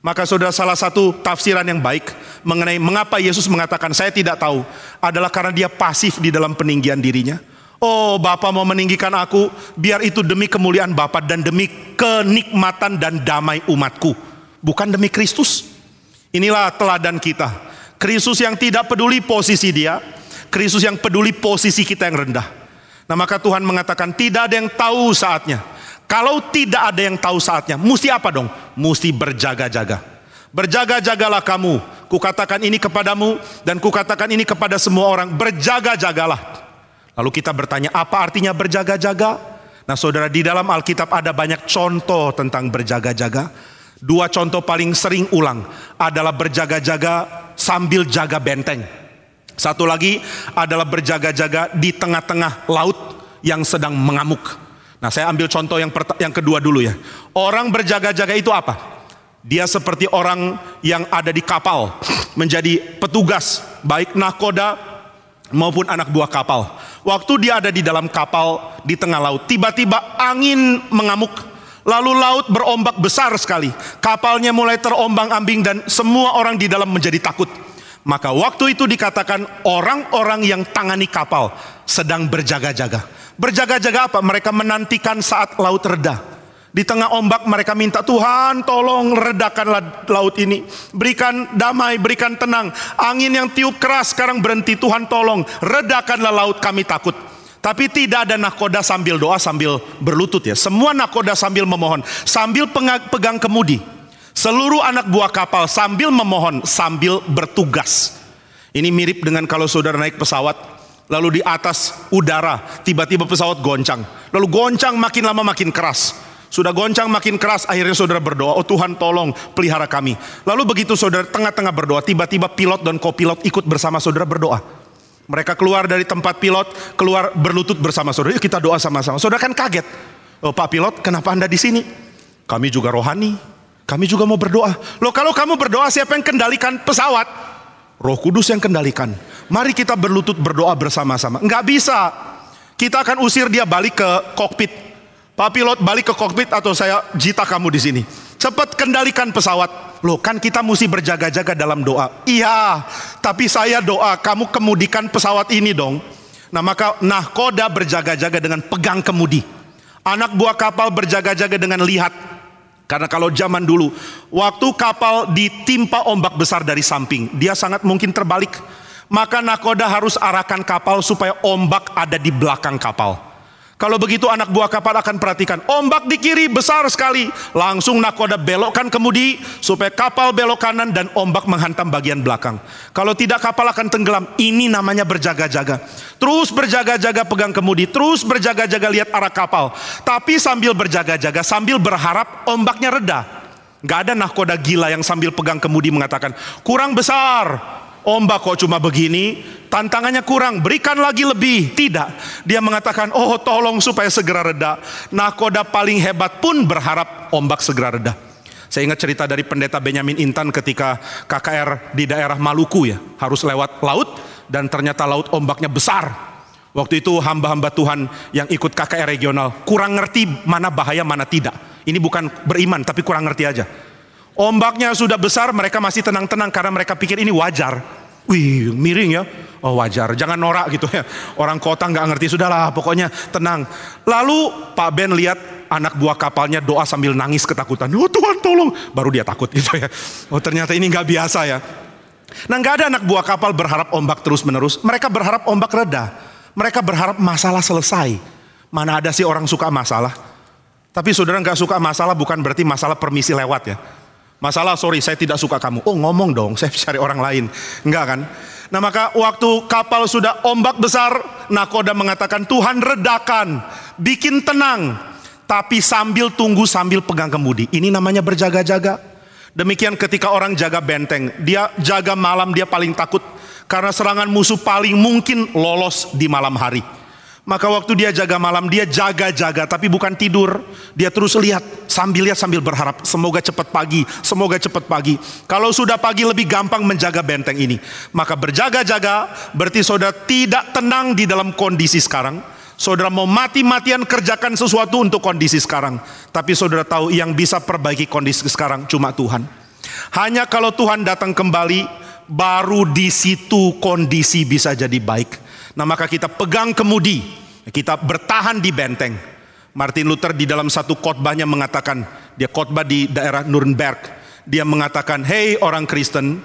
C: Maka saudara salah satu tafsiran yang baik mengenai mengapa Yesus mengatakan saya tidak tahu adalah karena dia pasif di dalam peninggian dirinya. Oh Bapak mau meninggikan aku, biar itu demi kemuliaan bapa dan demi kenikmatan dan damai umatku. Bukan demi Kristus. Inilah teladan kita. Kristus yang tidak peduli posisi dia, Kristus yang peduli posisi kita yang rendah. Nah maka Tuhan mengatakan tidak ada yang tahu saatnya. Kalau tidak ada yang tahu saatnya, mesti apa dong? Mesti berjaga-jaga. Berjaga-jagalah kamu. Kukatakan ini kepadamu dan kukatakan ini kepada semua orang. Berjaga-jagalah. Lalu kita bertanya, apa artinya berjaga-jaga? Nah saudara, di dalam Alkitab ada banyak contoh tentang berjaga-jaga. Dua contoh paling sering ulang adalah berjaga-jaga sambil jaga benteng. Satu lagi adalah berjaga-jaga di tengah-tengah laut yang sedang mengamuk. Nah, saya ambil contoh yang yang kedua dulu ya. Orang berjaga-jaga itu apa? Dia seperti orang yang ada di kapal, menjadi petugas baik nakoda maupun anak buah kapal. Waktu dia ada di dalam kapal di tengah laut, tiba-tiba angin mengamuk, lalu laut berombak besar sekali. Kapalnya mulai terombang-ambing dan semua orang di dalam menjadi takut. Maka waktu itu dikatakan orang-orang yang tangani kapal sedang berjaga-jaga Berjaga-jaga apa? Mereka menantikan saat laut reda. Di tengah ombak mereka minta Tuhan tolong redakanlah laut ini. Berikan damai, berikan tenang. Angin yang tiup keras sekarang berhenti. Tuhan tolong redakanlah laut kami takut. Tapi tidak ada nakoda sambil doa sambil berlutut ya. Semua nakoda sambil memohon. Sambil pegang kemudi. Seluruh anak buah kapal sambil memohon, sambil bertugas. Ini mirip dengan kalau saudara naik pesawat lalu di atas udara tiba-tiba pesawat goncang. Lalu goncang makin lama makin keras. Sudah goncang makin keras, akhirnya saudara berdoa, oh Tuhan tolong pelihara kami. Lalu begitu saudara tengah-tengah berdoa, tiba-tiba pilot dan kopilot ikut bersama saudara berdoa. Mereka keluar dari tempat pilot, keluar berlutut bersama saudara. Yuk kita doa sama-sama. Saudara kan kaget. Oh, Pak pilot, kenapa Anda di sini? Kami juga rohani. Kami juga mau berdoa. Loh kalau kamu berdoa, siapa yang kendalikan pesawat? Roh Kudus yang kendalikan. Mari kita berlutut berdoa bersama-sama. Enggak bisa. Kita akan usir dia balik ke kokpit. Pak pilot balik ke kokpit atau saya jita kamu di sini. Cepat kendalikan pesawat. Loh kan kita mesti berjaga-jaga dalam doa. Iya, tapi saya doa kamu kemudikan pesawat ini dong. Nah maka nahkoda berjaga-jaga dengan pegang kemudi. Anak buah kapal berjaga-jaga dengan lihat karena kalau zaman dulu, waktu kapal ditimpa ombak besar dari samping, dia sangat mungkin terbalik. Maka nakoda harus arahkan kapal supaya ombak ada di belakang kapal. Kalau begitu anak buah kapal akan perhatikan. Ombak di kiri besar sekali. Langsung nakoda belokkan kemudi supaya kapal belok kanan dan ombak menghantam bagian belakang. Kalau tidak kapal akan tenggelam. Ini namanya berjaga-jaga. Terus berjaga-jaga pegang kemudi. Terus berjaga-jaga lihat arah kapal. Tapi sambil berjaga-jaga sambil berharap ombaknya reda. Gak ada nakoda gila yang sambil pegang kemudi mengatakan kurang besar, Ombak kok cuma begini, tantangannya kurang, berikan lagi lebih. Tidak, dia mengatakan, oh tolong supaya segera reda. Nakoda paling hebat pun berharap ombak segera reda. Saya ingat cerita dari pendeta Benyamin Intan ketika KKR di daerah Maluku ya. Harus lewat laut dan ternyata laut ombaknya besar. Waktu itu hamba-hamba Tuhan yang ikut KKR regional kurang ngerti mana bahaya mana tidak. Ini bukan beriman tapi kurang ngerti aja. Ombaknya sudah besar, mereka masih tenang-tenang karena mereka pikir ini wajar. Wih, miring ya. Oh wajar, jangan norak gitu ya. Orang kota nggak ngerti, sudahlah pokoknya tenang. Lalu Pak Ben lihat anak buah kapalnya doa sambil nangis ketakutan. Oh Tuhan tolong. Baru dia takut gitu ya. Oh ternyata ini nggak biasa ya. Nah nggak ada anak buah kapal berharap ombak terus menerus. Mereka berharap ombak reda. Mereka berharap masalah selesai. Mana ada sih orang suka masalah. Tapi saudara nggak suka masalah bukan berarti masalah permisi lewat ya. Masalah sorry saya tidak suka kamu. Oh ngomong dong saya cari orang lain. Enggak kan? Nah maka waktu kapal sudah ombak besar. Nakoda mengatakan Tuhan redakan. Bikin tenang. Tapi sambil tunggu sambil pegang kemudi. Ini namanya berjaga-jaga. Demikian ketika orang jaga benteng. Dia jaga malam dia paling takut. Karena serangan musuh paling mungkin lolos di malam hari. Maka waktu dia jaga malam, dia jaga-jaga tapi bukan tidur. Dia terus lihat, sambil lihat sambil berharap, semoga cepat pagi, semoga cepat pagi. Kalau sudah pagi lebih gampang menjaga benteng ini. Maka berjaga-jaga berarti saudara tidak tenang di dalam kondisi sekarang. Saudara mau mati-matian kerjakan sesuatu untuk kondisi sekarang. Tapi saudara tahu yang bisa perbaiki kondisi sekarang cuma Tuhan. Hanya kalau Tuhan datang kembali, baru di situ kondisi bisa jadi baik. Nah maka kita pegang kemudi, kita bertahan di benteng. Martin Luther di dalam satu khotbahnya mengatakan, dia khotbah di daerah Nuremberg. Dia mengatakan, hei orang Kristen,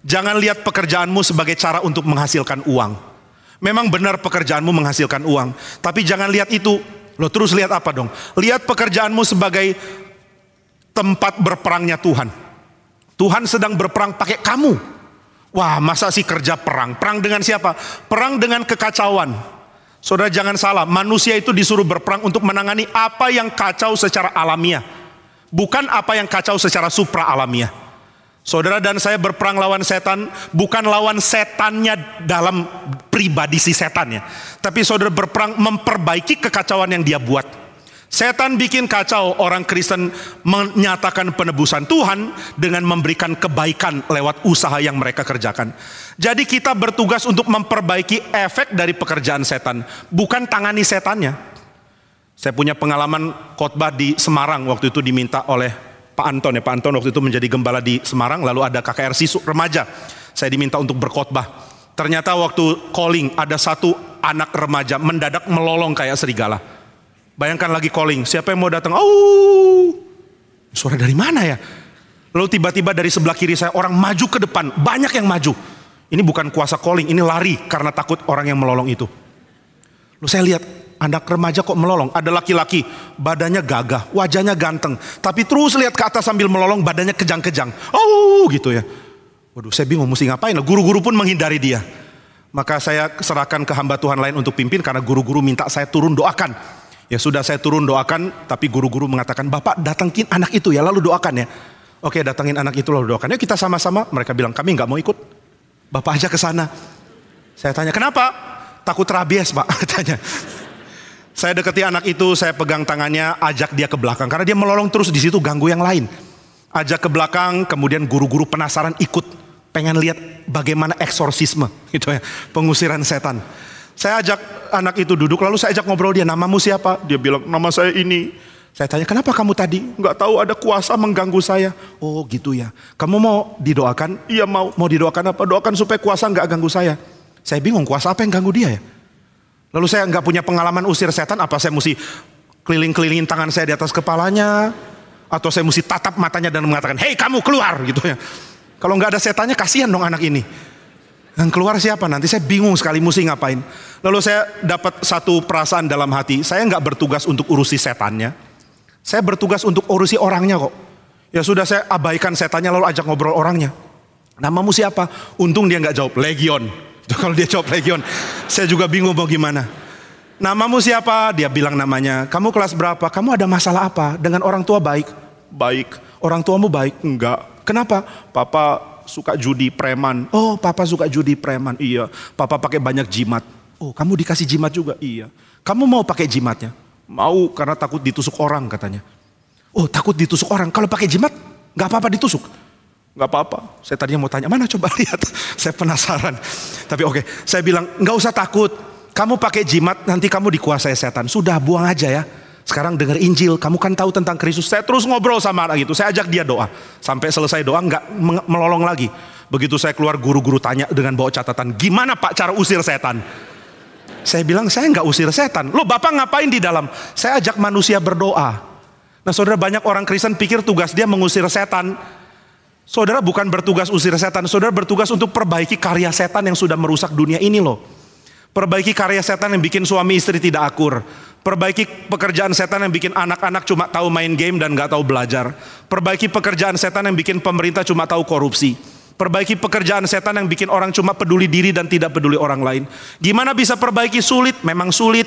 C: jangan lihat pekerjaanmu sebagai cara untuk menghasilkan uang. Memang benar pekerjaanmu menghasilkan uang, tapi jangan lihat itu. Lo terus lihat apa dong? Lihat pekerjaanmu sebagai tempat berperangnya Tuhan. Tuhan sedang berperang pakai kamu. Wah masa sih kerja perang? Perang dengan siapa? Perang dengan kekacauan. Saudara jangan salah, manusia itu disuruh berperang untuk menangani apa yang kacau secara alamiah. Bukan apa yang kacau secara supra alamiah. Saudara dan saya berperang lawan setan, bukan lawan setannya dalam pribadi si setannya. Tapi saudara berperang memperbaiki kekacauan yang dia buat. Setan bikin kacau orang Kristen menyatakan penebusan Tuhan dengan memberikan kebaikan lewat usaha yang mereka kerjakan. Jadi kita bertugas untuk memperbaiki efek dari pekerjaan setan, bukan tangani setannya. Saya punya pengalaman khotbah di Semarang waktu itu diminta oleh Pak Anton ya. Pak Anton waktu itu menjadi gembala di Semarang lalu ada KKR Sisu remaja. Saya diminta untuk berkhotbah. Ternyata waktu calling ada satu anak remaja mendadak melolong kayak serigala Bayangkan lagi calling, siapa yang mau datang? Oh, suara dari mana ya? Lalu tiba-tiba dari sebelah kiri saya orang maju ke depan, banyak yang maju. Ini bukan kuasa calling, ini lari karena takut orang yang melolong itu. Lalu saya lihat anak remaja kok melolong, ada laki-laki badannya gagah, wajahnya ganteng, tapi terus lihat ke atas sambil melolong badannya kejang-kejang. Oh gitu ya. Waduh saya bingung mesti ngapain guru-guru pun menghindari dia. Maka saya serahkan ke hamba Tuhan lain untuk pimpin karena guru-guru minta saya turun doakan. Ya sudah saya turun doakan, tapi guru-guru mengatakan, Bapak datangin anak itu ya, lalu doakan ya. Oke datangin anak itu lalu doakan. Ya kita sama-sama, mereka bilang kami nggak mau ikut. Bapak aja ke sana. Saya tanya, kenapa? Takut rabies pak, Katanya. Saya deketi anak itu, saya pegang tangannya, ajak dia ke belakang. Karena dia melolong terus di situ ganggu yang lain. Ajak ke belakang, kemudian guru-guru penasaran ikut. Pengen lihat bagaimana eksorsisme, gitu ya, pengusiran setan. Saya ajak anak itu duduk, lalu saya ajak ngobrol dia, namamu siapa? Dia bilang, nama saya ini. Saya tanya, kenapa kamu tadi? Enggak tahu ada kuasa mengganggu saya. Oh gitu ya, kamu mau didoakan? Iya mau, mau didoakan apa? Doakan supaya kuasa enggak ganggu saya. Saya bingung, kuasa apa yang ganggu dia ya? Lalu saya enggak punya pengalaman usir setan, apa saya mesti keliling-kelilingin tangan saya di atas kepalanya? Atau saya mesti tatap matanya dan mengatakan, hei kamu keluar gitu ya. Kalau enggak ada setannya kasihan dong anak ini. Yang keluar siapa nanti? Saya bingung sekali mesti ngapain. Lalu saya dapat satu perasaan dalam hati. Saya nggak bertugas untuk urusi setannya. Saya bertugas untuk urusi orangnya kok. Ya sudah saya abaikan setannya lalu ajak ngobrol orangnya. Namamu siapa? Untung dia nggak jawab. Legion. Kalau dia jawab Legion. Saya juga bingung mau gimana. Namamu siapa? Dia bilang namanya. Kamu kelas berapa? Kamu ada masalah apa? Dengan orang tua baik? Baik. Orang tuamu baik? Enggak. Kenapa? Papa suka judi preman. Oh, papa suka judi preman. Iya. Papa pakai banyak jimat. Oh, kamu dikasih jimat juga? Iya. Kamu mau pakai jimatnya? Mau karena takut ditusuk orang katanya. Oh, takut ditusuk orang. Kalau pakai jimat nggak apa-apa ditusuk. Nggak apa-apa. Saya tadinya mau tanya, mana coba lihat. saya penasaran. Tapi oke, okay. saya bilang nggak usah takut. Kamu pakai jimat nanti kamu dikuasai setan. Sudah buang aja ya. Sekarang dengar Injil, kamu kan tahu tentang Kristus. Saya terus ngobrol sama anak itu, saya ajak dia doa. Sampai selesai doa nggak melolong lagi. Begitu saya keluar guru-guru tanya dengan bawa catatan, gimana pak cara usir setan? Saya bilang saya nggak usir setan. Loh bapak ngapain di dalam? Saya ajak manusia berdoa. Nah saudara banyak orang Kristen pikir tugas dia mengusir setan. Saudara bukan bertugas usir setan, saudara bertugas untuk perbaiki karya setan yang sudah merusak dunia ini loh. Perbaiki karya setan yang bikin suami istri tidak akur. Perbaiki pekerjaan setan yang bikin anak-anak cuma tahu main game dan gak tahu belajar. Perbaiki pekerjaan setan yang bikin pemerintah cuma tahu korupsi. Perbaiki pekerjaan setan yang bikin orang cuma peduli diri dan tidak peduli orang lain. Gimana bisa perbaiki sulit? Memang sulit.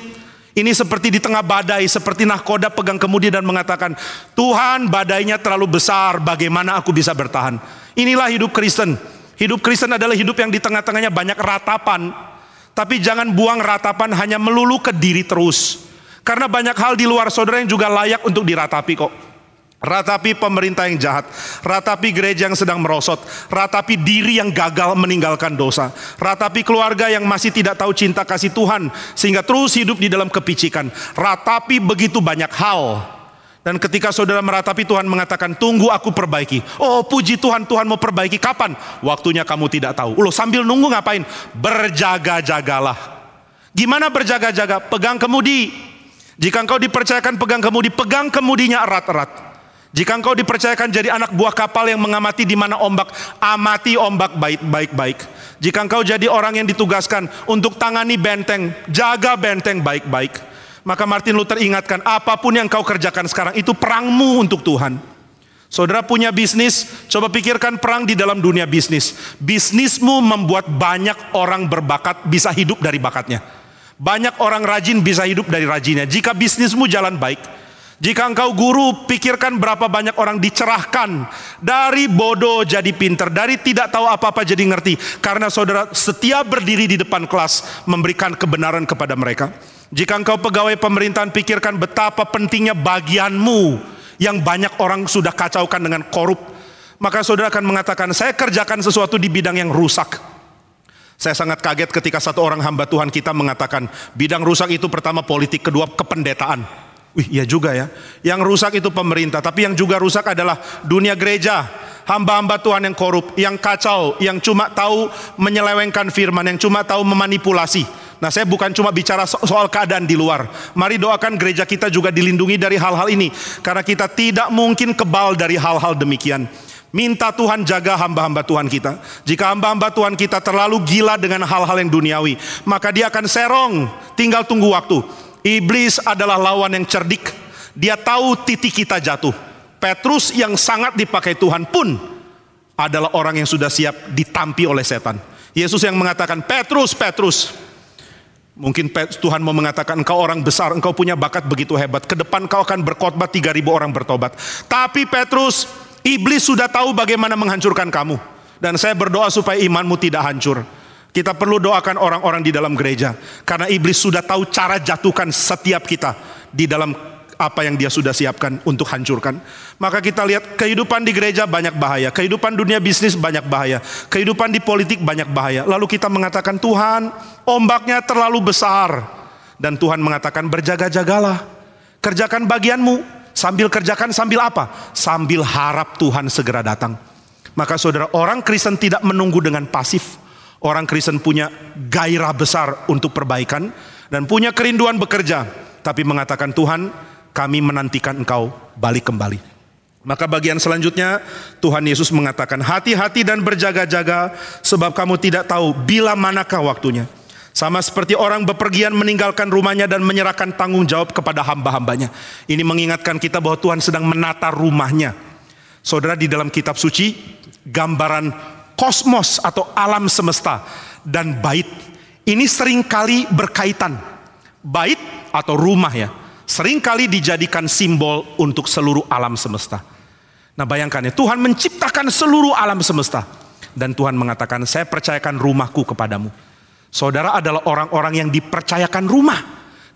C: Ini seperti di tengah badai, seperti nahkoda pegang kemudi dan mengatakan, Tuhan badainya terlalu besar, bagaimana aku bisa bertahan? Inilah hidup Kristen. Hidup Kristen adalah hidup yang di tengah-tengahnya banyak ratapan. Tapi jangan buang ratapan hanya melulu ke diri terus. Karena banyak hal di luar saudara yang juga layak untuk diratapi kok. Ratapi pemerintah yang jahat, ratapi gereja yang sedang merosot, ratapi diri yang gagal meninggalkan dosa, ratapi keluarga yang masih tidak tahu cinta kasih Tuhan sehingga terus hidup di dalam kepicikan, ratapi begitu banyak hal. Dan ketika saudara meratapi Tuhan mengatakan tunggu aku perbaiki. Oh puji Tuhan Tuhan mau perbaiki kapan? Waktunya kamu tidak tahu. Lo sambil nunggu ngapain? Berjaga-jagalah. Gimana berjaga-jaga? Pegang kemudi. Jika engkau dipercayakan pegang kemudi, pegang kemudinya erat-erat. Jika engkau dipercayakan jadi anak buah kapal yang mengamati di mana ombak, amati ombak baik-baik-baik. Jika engkau jadi orang yang ditugaskan untuk tangani benteng, jaga benteng baik-baik. Maka Martin Luther ingatkan, apapun yang kau kerjakan sekarang itu perangmu untuk Tuhan. Saudara punya bisnis, coba pikirkan perang di dalam dunia bisnis. Bisnismu membuat banyak orang berbakat bisa hidup dari bakatnya. Banyak orang rajin bisa hidup dari rajinnya. Jika bisnismu jalan baik, jika engkau guru, pikirkan berapa banyak orang dicerahkan dari bodoh jadi pinter, dari tidak tahu apa-apa jadi ngerti. Karena saudara setia berdiri di depan kelas memberikan kebenaran kepada mereka. Jika engkau pegawai pemerintahan, pikirkan betapa pentingnya bagianmu yang banyak orang sudah kacaukan dengan korup. Maka saudara akan mengatakan, saya kerjakan sesuatu di bidang yang rusak. Saya sangat kaget ketika satu orang hamba Tuhan kita mengatakan bidang rusak itu pertama politik, kedua kependetaan. Wih, iya juga ya. Yang rusak itu pemerintah, tapi yang juga rusak adalah dunia gereja. Hamba-hamba Tuhan yang korup, yang kacau, yang cuma tahu menyelewengkan firman, yang cuma tahu memanipulasi. Nah, saya bukan cuma bicara so soal keadaan di luar. Mari doakan gereja kita juga dilindungi dari hal-hal ini karena kita tidak mungkin kebal dari hal-hal demikian. Minta Tuhan jaga hamba-hamba Tuhan kita. Jika hamba-hamba Tuhan kita terlalu gila dengan hal-hal yang duniawi, maka dia akan serong, tinggal tunggu waktu. Iblis adalah lawan yang cerdik. Dia tahu titik kita jatuh. Petrus yang sangat dipakai Tuhan pun adalah orang yang sudah siap ditampi oleh setan. Yesus yang mengatakan, "Petrus, Petrus, Mungkin Tuhan mau mengatakan engkau orang besar, engkau punya bakat begitu hebat. Ke depan kau akan berkhotbah 3000 orang bertobat. Tapi Petrus, Iblis sudah tahu bagaimana menghancurkan kamu. Dan saya berdoa supaya imanmu tidak hancur. Kita perlu doakan orang-orang di dalam gereja. Karena iblis sudah tahu cara jatuhkan setiap kita. Di dalam apa yang dia sudah siapkan untuk hancurkan. Maka kita lihat kehidupan di gereja banyak bahaya, kehidupan dunia bisnis banyak bahaya, kehidupan di politik banyak bahaya. Lalu kita mengatakan Tuhan, ombaknya terlalu besar. Dan Tuhan mengatakan berjaga-jagalah, kerjakan bagianmu. Sambil kerjakan sambil apa? Sambil harap Tuhan segera datang. Maka saudara, orang Kristen tidak menunggu dengan pasif. Orang Kristen punya gairah besar untuk perbaikan dan punya kerinduan bekerja, tapi mengatakan Tuhan, kami menantikan Engkau balik kembali. Maka bagian selanjutnya Tuhan Yesus mengatakan hati-hati dan berjaga-jaga sebab kamu tidak tahu bila manakah waktunya. Sama seperti orang bepergian meninggalkan rumahnya dan menyerahkan tanggung jawab kepada hamba-hambanya. Ini mengingatkan kita bahwa Tuhan sedang menata rumahnya. Saudara di dalam kitab suci, gambaran kosmos atau alam semesta dan bait ini seringkali berkaitan. Bait atau rumah ya, seringkali dijadikan simbol untuk seluruh alam semesta. Nah bayangkan ya, Tuhan menciptakan seluruh alam semesta. Dan Tuhan mengatakan, saya percayakan rumahku kepadamu. Saudara adalah orang-orang yang dipercayakan rumah,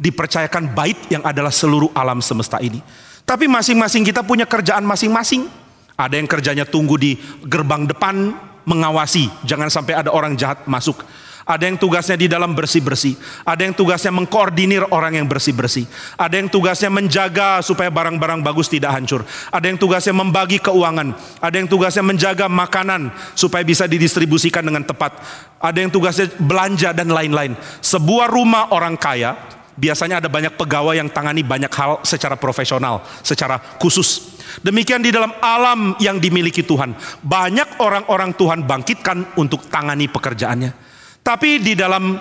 C: dipercayakan bait yang adalah seluruh alam semesta ini. Tapi masing-masing kita punya kerjaan masing-masing. Ada yang kerjanya tunggu di gerbang depan mengawasi, jangan sampai ada orang jahat masuk. Ada yang tugasnya di dalam bersih-bersih. Ada yang tugasnya mengkoordinir orang yang bersih-bersih. Ada yang tugasnya menjaga supaya barang-barang bagus tidak hancur. Ada yang tugasnya membagi keuangan. Ada yang tugasnya menjaga makanan supaya bisa didistribusikan dengan tepat. Ada yang tugasnya belanja dan lain-lain. Sebuah rumah orang kaya biasanya ada banyak pegawai yang tangani banyak hal secara profesional, secara khusus. Demikian di dalam alam yang dimiliki Tuhan, banyak orang-orang Tuhan bangkitkan untuk tangani pekerjaannya. Tapi di dalam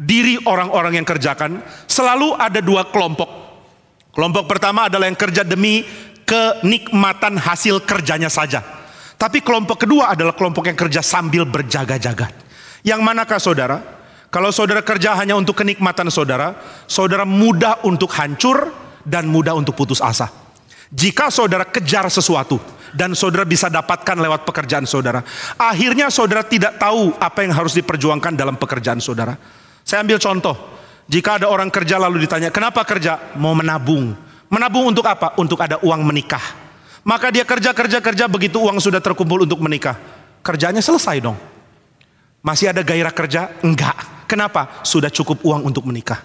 C: diri orang-orang yang kerjakan selalu ada dua kelompok. Kelompok pertama adalah yang kerja demi kenikmatan hasil kerjanya saja. Tapi kelompok kedua adalah kelompok yang kerja sambil berjaga-jaga. Yang manakah saudara? Kalau saudara kerja hanya untuk kenikmatan saudara, saudara mudah untuk hancur dan mudah untuk putus asa. Jika saudara kejar sesuatu, dan saudara bisa dapatkan lewat pekerjaan saudara. Akhirnya saudara tidak tahu apa yang harus diperjuangkan dalam pekerjaan saudara. Saya ambil contoh, jika ada orang kerja lalu ditanya, "Kenapa kerja?" Mau menabung. Menabung untuk apa? Untuk ada uang menikah. Maka dia kerja kerja kerja begitu uang sudah terkumpul untuk menikah. Kerjanya selesai dong. Masih ada gairah kerja? Enggak. Kenapa? Sudah cukup uang untuk menikah.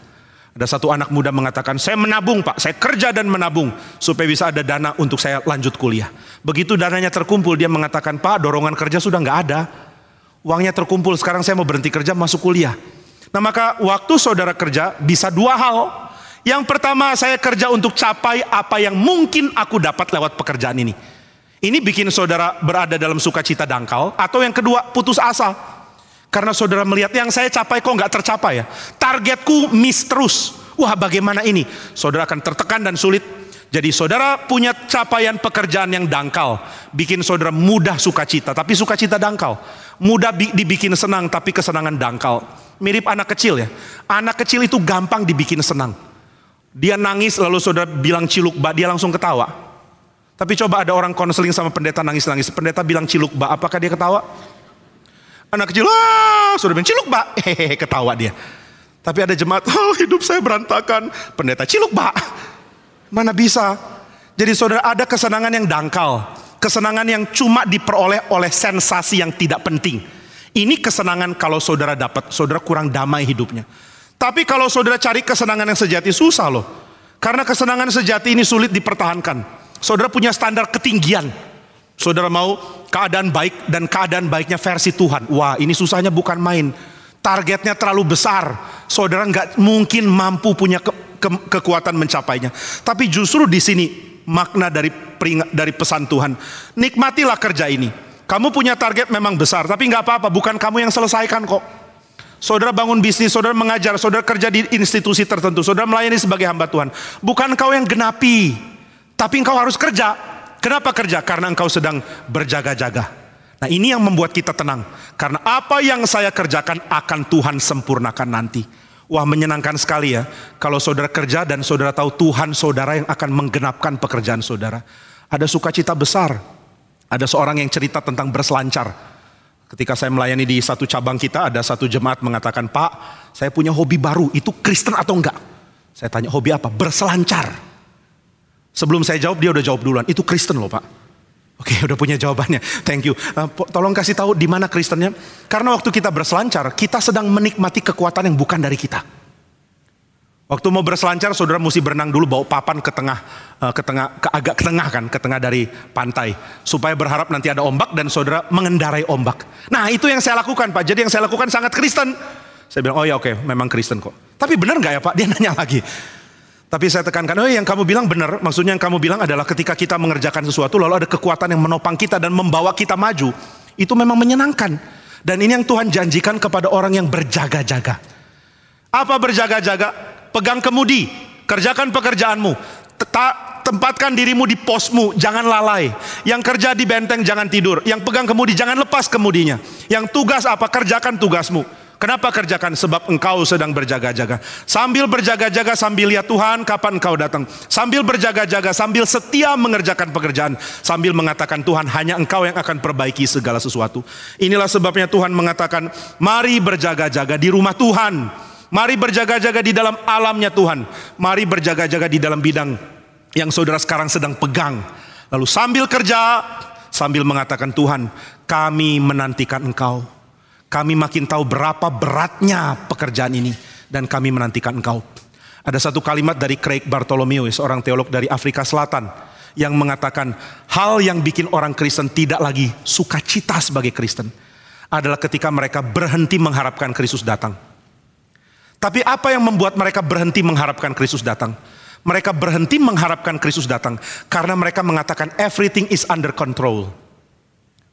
C: Ada satu anak muda mengatakan, saya menabung pak, saya kerja dan menabung supaya bisa ada dana untuk saya lanjut kuliah. Begitu dananya terkumpul, dia mengatakan, pak dorongan kerja sudah nggak ada. Uangnya terkumpul, sekarang saya mau berhenti kerja masuk kuliah. Nah maka waktu saudara kerja bisa dua hal. Yang pertama saya kerja untuk capai apa yang mungkin aku dapat lewat pekerjaan ini. Ini bikin saudara berada dalam sukacita dangkal. Atau yang kedua putus asa. Karena saudara melihat yang saya capai kok nggak tercapai ya. Targetku miss terus. Wah bagaimana ini? Saudara akan tertekan dan sulit. Jadi saudara punya capaian pekerjaan yang dangkal. Bikin saudara mudah sukacita. Tapi sukacita dangkal. Mudah dibikin senang tapi kesenangan dangkal. Mirip anak kecil ya. Anak kecil itu gampang dibikin senang. Dia nangis lalu saudara bilang ciluk ba. Dia langsung ketawa. Tapi coba ada orang konseling sama pendeta nangis-nangis. Pendeta bilang ciluk ba. Apakah dia ketawa? Anak kecil, ah, sudah bilang ciluk pak. Hehehe, ketawa dia. Tapi ada jemaat, oh hidup saya berantakan. Pendeta ciluk pak. Mana bisa? Jadi saudara ada kesenangan yang dangkal. Kesenangan yang cuma diperoleh oleh sensasi yang tidak penting. Ini kesenangan kalau saudara dapat, saudara kurang damai hidupnya. Tapi kalau saudara cari kesenangan yang sejati susah loh. Karena kesenangan sejati ini sulit dipertahankan. Saudara punya standar ketinggian. Saudara mau keadaan baik dan keadaan baiknya versi Tuhan. Wah ini susahnya bukan main. Targetnya terlalu besar. Saudara nggak mungkin mampu punya ke, ke, kekuatan mencapainya. Tapi justru di sini makna dari peringat, dari pesan Tuhan. Nikmatilah kerja ini. Kamu punya target memang besar. Tapi nggak apa-apa. Bukan kamu yang selesaikan kok. Saudara bangun bisnis, saudara mengajar, saudara kerja di institusi tertentu, saudara melayani sebagai hamba Tuhan. Bukan kau yang genapi, tapi engkau harus kerja. Kenapa kerja? Karena engkau sedang berjaga-jaga. Nah ini yang membuat kita tenang. Karena apa yang saya kerjakan akan Tuhan sempurnakan nanti. Wah menyenangkan sekali ya. Kalau saudara kerja dan saudara tahu Tuhan saudara yang akan menggenapkan pekerjaan saudara. Ada sukacita besar. Ada seorang yang cerita tentang berselancar. Ketika saya melayani di satu cabang kita ada satu jemaat mengatakan Pak saya punya hobi baru itu Kristen atau enggak? Saya tanya hobi apa? Berselancar. Sebelum saya jawab dia udah jawab duluan. Itu Kristen loh pak. Oke udah punya jawabannya. Thank you. Uh, tolong kasih tahu di mana Kristennya. Karena waktu kita berselancar kita sedang menikmati kekuatan yang bukan dari kita. Waktu mau berselancar saudara mesti berenang dulu bawa papan ke tengah uh, ke tengah ke agak ke tengah kan ke tengah dari pantai supaya berharap nanti ada ombak dan saudara mengendarai ombak. Nah, itu yang saya lakukan Pak. Jadi yang saya lakukan sangat Kristen. Saya bilang, "Oh ya oke, okay, memang Kristen kok." Tapi benar nggak ya Pak? Dia nanya lagi. Tapi saya tekankan, oh yang kamu bilang benar, maksudnya yang kamu bilang adalah ketika kita mengerjakan sesuatu lalu ada kekuatan yang menopang kita dan membawa kita maju. Itu memang menyenangkan. Dan ini yang Tuhan janjikan kepada orang yang berjaga-jaga. Apa berjaga-jaga? Pegang kemudi, kerjakan pekerjaanmu. Tempatkan dirimu di posmu, jangan lalai. Yang kerja di benteng jangan tidur, yang pegang kemudi jangan lepas kemudinya. Yang tugas apa? Kerjakan tugasmu. Kenapa kerjakan? Sebab engkau sedang berjaga-jaga. Sambil berjaga-jaga, sambil lihat Tuhan, kapan engkau datang. Sambil berjaga-jaga, sambil setia mengerjakan pekerjaan. Sambil mengatakan Tuhan, hanya engkau yang akan perbaiki segala sesuatu. Inilah sebabnya Tuhan mengatakan, mari berjaga-jaga di rumah Tuhan. Mari berjaga-jaga di dalam alamnya Tuhan. Mari berjaga-jaga di dalam bidang yang saudara sekarang sedang pegang. Lalu sambil kerja, sambil mengatakan Tuhan, kami menantikan engkau. Kami makin tahu berapa beratnya pekerjaan ini. Dan kami menantikan engkau. Ada satu kalimat dari Craig Bartholomew, seorang teolog dari Afrika Selatan. Yang mengatakan, hal yang bikin orang Kristen tidak lagi suka cita sebagai Kristen. Adalah ketika mereka berhenti mengharapkan Kristus datang. Tapi apa yang membuat mereka berhenti mengharapkan Kristus datang? Mereka berhenti mengharapkan Kristus datang karena mereka mengatakan everything is under control.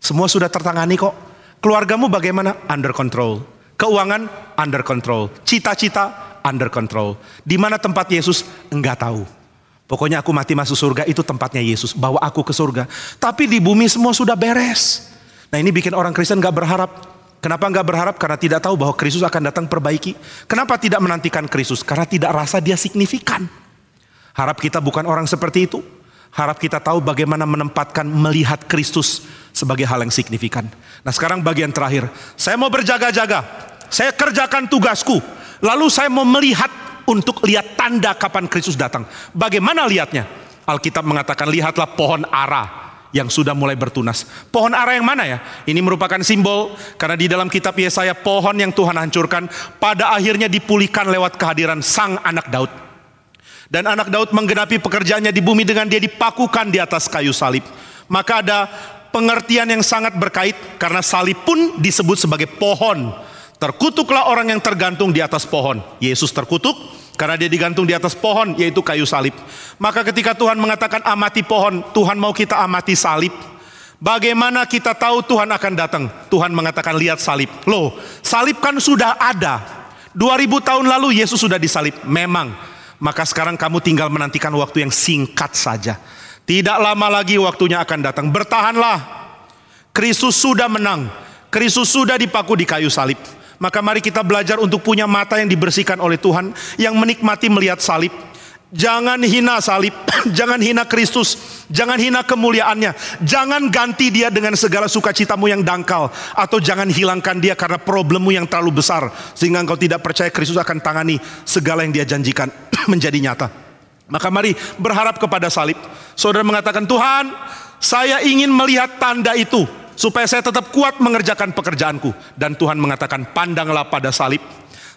C: Semua sudah tertangani kok. Keluargamu bagaimana? Under control. Keuangan under control. Cita-cita under control. Di mana tempat Yesus? Enggak tahu. Pokoknya aku mati masuk surga itu tempatnya Yesus. Bawa aku ke surga. Tapi di bumi semua sudah beres. Nah ini bikin orang Kristen gak berharap. Kenapa gak berharap? Karena tidak tahu bahwa Kristus akan datang perbaiki. Kenapa tidak menantikan Kristus? Karena tidak rasa dia signifikan. Harap kita bukan orang seperti itu. Harap kita tahu bagaimana menempatkan melihat Kristus sebagai hal yang signifikan. Nah sekarang bagian terakhir. Saya mau berjaga-jaga. Saya kerjakan tugasku. Lalu saya mau melihat untuk lihat tanda kapan Kristus datang. Bagaimana lihatnya? Alkitab mengatakan lihatlah pohon ara yang sudah mulai bertunas. Pohon ara yang mana ya? Ini merupakan simbol karena di dalam kitab Yesaya pohon yang Tuhan hancurkan pada akhirnya dipulihkan lewat kehadiran sang anak Daud. Dan anak Daud menggenapi pekerjaannya di bumi dengan dia dipakukan di atas kayu salib. Maka ada pengertian yang sangat berkait karena salib pun disebut sebagai pohon. Terkutuklah orang yang tergantung di atas pohon. Yesus terkutuk karena dia digantung di atas pohon yaitu kayu salib. Maka ketika Tuhan mengatakan amati pohon, Tuhan mau kita amati salib. Bagaimana kita tahu Tuhan akan datang? Tuhan mengatakan lihat salib. Loh, salib kan sudah ada. 2000 tahun lalu Yesus sudah disalib. Memang maka sekarang kamu tinggal menantikan waktu yang singkat saja. Tidak lama lagi waktunya akan datang. Bertahanlah. Kristus sudah menang. Kristus sudah dipaku di kayu salib. Maka mari kita belajar untuk punya mata yang dibersihkan oleh Tuhan, yang menikmati melihat salib, Jangan hina salib, jangan hina Kristus, jangan hina kemuliaannya, jangan ganti dia dengan segala sukacitamu yang dangkal, atau jangan hilangkan dia karena problemmu yang terlalu besar, sehingga engkau tidak percaya Kristus akan tangani segala yang dia janjikan menjadi nyata. Maka mari berharap kepada salib. Saudara mengatakan, Tuhan, saya ingin melihat tanda itu, supaya saya tetap kuat mengerjakan pekerjaanku. Dan Tuhan mengatakan, pandanglah pada salib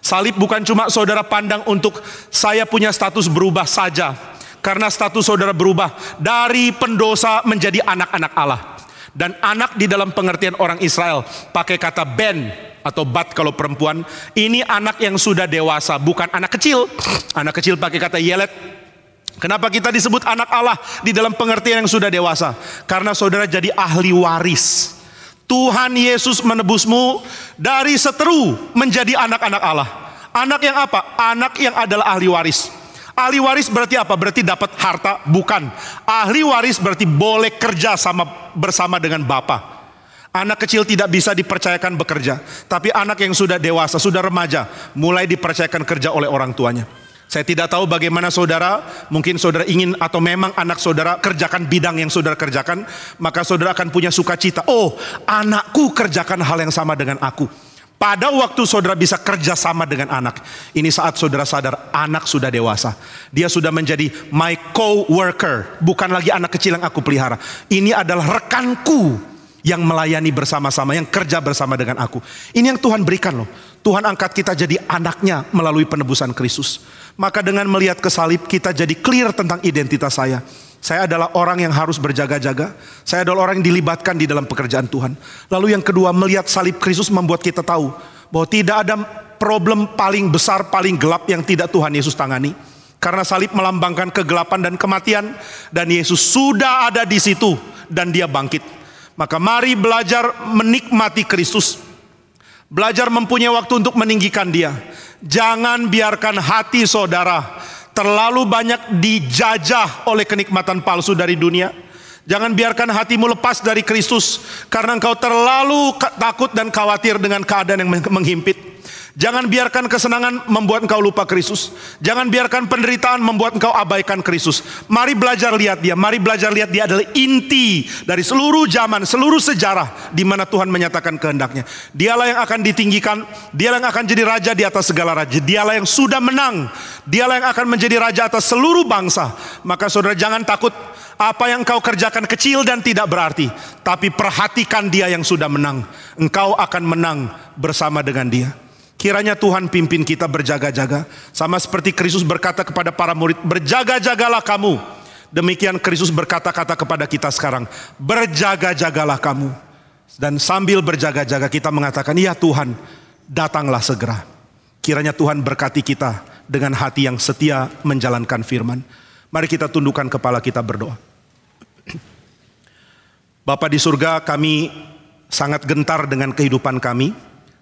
C: Salib bukan cuma saudara pandang untuk saya punya status berubah saja. Karena status saudara berubah dari pendosa menjadi anak-anak Allah. Dan anak di dalam pengertian orang Israel pakai kata ben atau bat kalau perempuan. Ini anak yang sudah dewasa bukan anak kecil. Anak kecil pakai kata yelet. Kenapa kita disebut anak Allah di dalam pengertian yang sudah dewasa? Karena saudara jadi ahli waris. Tuhan Yesus menebusmu dari seteru menjadi anak-anak Allah. Anak yang apa? Anak yang adalah ahli waris. Ahli waris berarti apa? Berarti dapat harta, bukan. Ahli waris berarti boleh kerja sama bersama dengan bapak. Anak kecil tidak bisa dipercayakan bekerja, tapi anak yang sudah dewasa, sudah remaja, mulai dipercayakan kerja oleh orang tuanya. Saya tidak tahu bagaimana saudara, mungkin saudara ingin atau memang anak saudara kerjakan bidang yang saudara kerjakan, maka saudara akan punya sukacita. Oh, anakku kerjakan hal yang sama dengan aku. Pada waktu saudara bisa kerja sama dengan anak, ini saat saudara sadar anak sudah dewasa. Dia sudah menjadi my co-worker, bukan lagi anak kecil yang aku pelihara. Ini adalah rekanku yang melayani bersama-sama, yang kerja bersama dengan aku. Ini yang Tuhan berikan loh. Tuhan angkat kita jadi anaknya melalui penebusan Kristus. Maka dengan melihat ke salib kita jadi clear tentang identitas saya. Saya adalah orang yang harus berjaga-jaga. Saya adalah orang yang dilibatkan di dalam pekerjaan Tuhan. Lalu yang kedua, melihat salib Kristus membuat kita tahu bahwa tidak ada problem paling besar, paling gelap yang tidak Tuhan Yesus tangani. Karena salib melambangkan kegelapan dan kematian dan Yesus sudah ada di situ dan dia bangkit. Maka mari belajar menikmati Kristus Belajar mempunyai waktu untuk meninggikan dia. Jangan biarkan hati saudara terlalu banyak dijajah oleh kenikmatan palsu dari dunia. Jangan biarkan hatimu lepas dari Kristus karena engkau terlalu takut dan khawatir dengan keadaan yang menghimpit. Jangan biarkan kesenangan membuat engkau lupa Kristus. Jangan biarkan penderitaan membuat engkau abaikan Kristus. Mari belajar lihat dia. Mari belajar lihat dia adalah inti dari seluruh zaman, seluruh sejarah di mana Tuhan menyatakan kehendaknya. Dialah yang akan ditinggikan, dialah yang akan jadi raja di atas segala raja. Dialah yang sudah menang, dialah yang akan menjadi raja atas seluruh bangsa. Maka saudara jangan takut apa yang kau kerjakan kecil dan tidak berarti, tapi perhatikan dia yang sudah menang. Engkau akan menang bersama dengan dia. Kiranya Tuhan pimpin kita berjaga-jaga. Sama seperti Kristus berkata kepada para murid, berjaga-jagalah kamu. Demikian Kristus berkata-kata kepada kita sekarang, berjaga-jagalah kamu. Dan sambil berjaga-jaga kita mengatakan, ya Tuhan datanglah segera. Kiranya Tuhan berkati kita dengan hati yang setia menjalankan firman. Mari kita tundukkan kepala kita berdoa. Bapak di surga kami sangat gentar dengan kehidupan Kami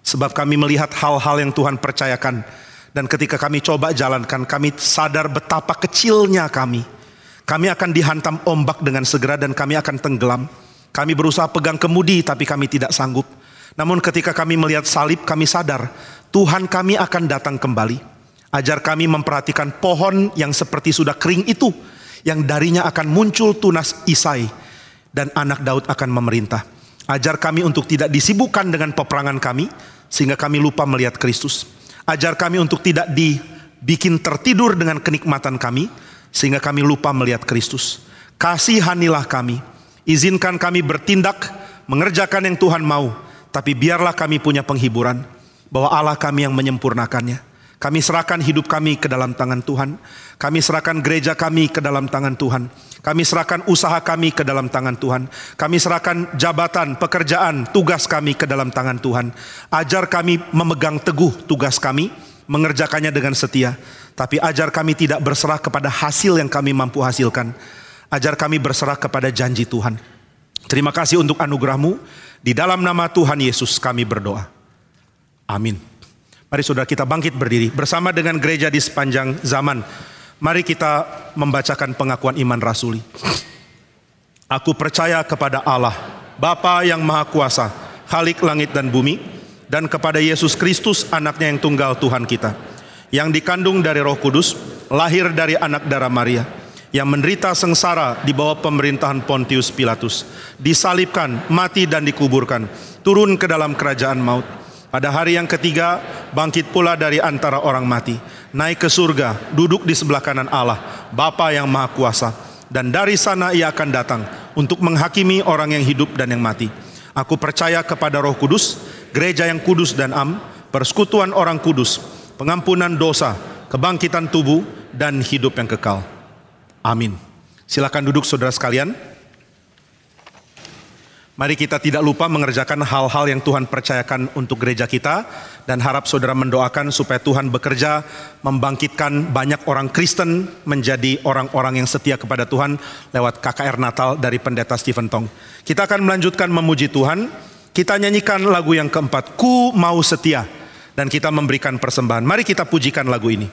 C: Sebab kami melihat hal-hal yang Tuhan percayakan. Dan ketika kami coba jalankan, kami sadar betapa kecilnya kami. Kami akan dihantam ombak dengan segera dan kami akan tenggelam. Kami berusaha pegang kemudi tapi kami tidak sanggup. Namun ketika kami melihat salib kami sadar Tuhan kami akan datang kembali. Ajar kami memperhatikan pohon yang seperti sudah kering itu. Yang darinya akan muncul tunas Isai. Dan anak Daud akan memerintah. Ajar kami untuk tidak disibukkan dengan peperangan kami, sehingga kami lupa melihat Kristus. Ajar kami untuk tidak dibikin tertidur dengan kenikmatan kami sehingga kami lupa melihat Kristus. Kasihanilah kami, izinkan kami bertindak mengerjakan yang Tuhan mau, tapi biarlah kami punya penghiburan bahwa Allah kami yang menyempurnakannya. Kami serahkan hidup kami ke dalam tangan Tuhan. Kami serahkan gereja kami ke dalam tangan Tuhan. Kami serahkan usaha kami ke dalam tangan Tuhan. Kami serahkan jabatan, pekerjaan, tugas kami ke dalam tangan Tuhan. Ajar kami memegang teguh tugas kami, mengerjakannya dengan setia. Tapi ajar kami tidak berserah kepada hasil yang kami mampu hasilkan. Ajar kami berserah kepada janji Tuhan. Terima kasih untuk anugerahmu. Di dalam nama Tuhan Yesus kami berdoa. Amin. Mari saudara kita bangkit berdiri bersama dengan gereja di sepanjang zaman. Mari kita membacakan pengakuan iman rasuli. Aku percaya kepada Allah, Bapa yang Maha Kuasa, Khalik langit dan bumi, dan kepada Yesus Kristus anaknya yang tunggal Tuhan kita, yang dikandung dari roh kudus, lahir dari anak darah Maria, yang menderita sengsara di bawah pemerintahan Pontius Pilatus, disalibkan, mati dan dikuburkan, turun ke dalam kerajaan maut. Pada hari yang ketiga, bangkit pula dari antara orang mati naik ke surga, duduk di sebelah kanan Allah, Bapa yang Maha Kuasa, dan dari sana ia akan datang untuk menghakimi orang yang hidup dan yang mati. Aku percaya kepada Roh Kudus, gereja yang kudus dan am, persekutuan orang kudus, pengampunan dosa, kebangkitan tubuh, dan hidup yang kekal. Amin. Silakan duduk saudara sekalian. Mari kita tidak lupa mengerjakan hal-hal yang Tuhan percayakan untuk gereja kita dan harap saudara mendoakan supaya Tuhan bekerja membangkitkan banyak orang Kristen menjadi orang-orang yang setia kepada Tuhan lewat KKR Natal dari Pendeta Stephen Tong. Kita akan melanjutkan memuji Tuhan. Kita nyanyikan lagu yang keempat, Ku Mau Setia. Dan kita memberikan persembahan. Mari kita pujikan lagu ini.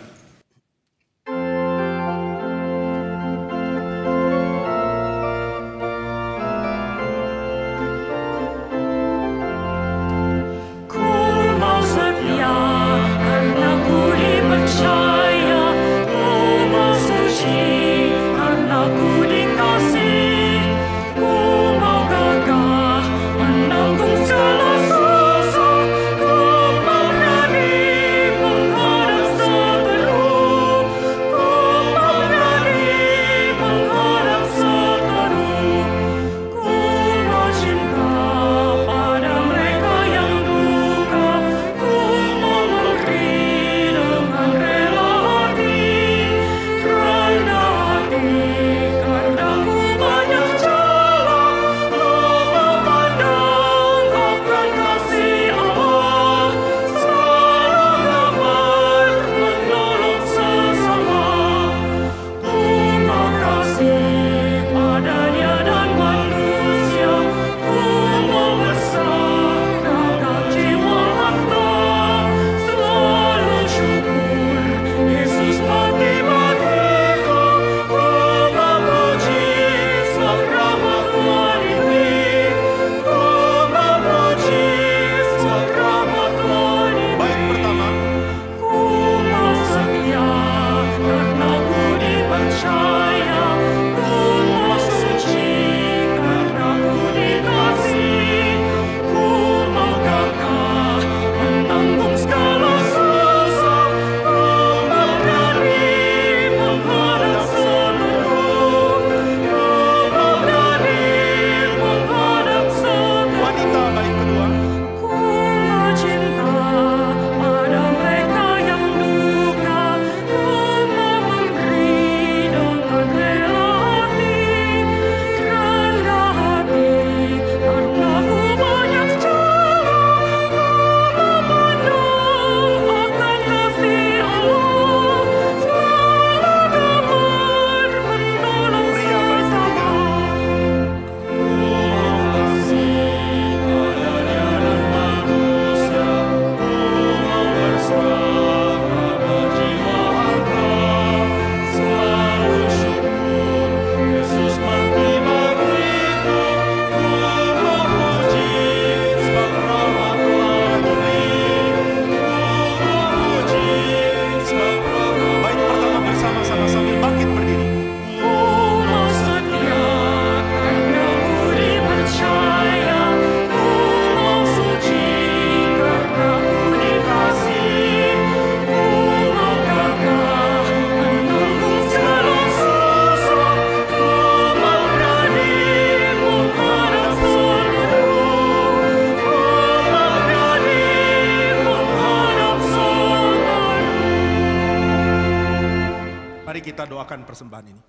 C: persembahan ini.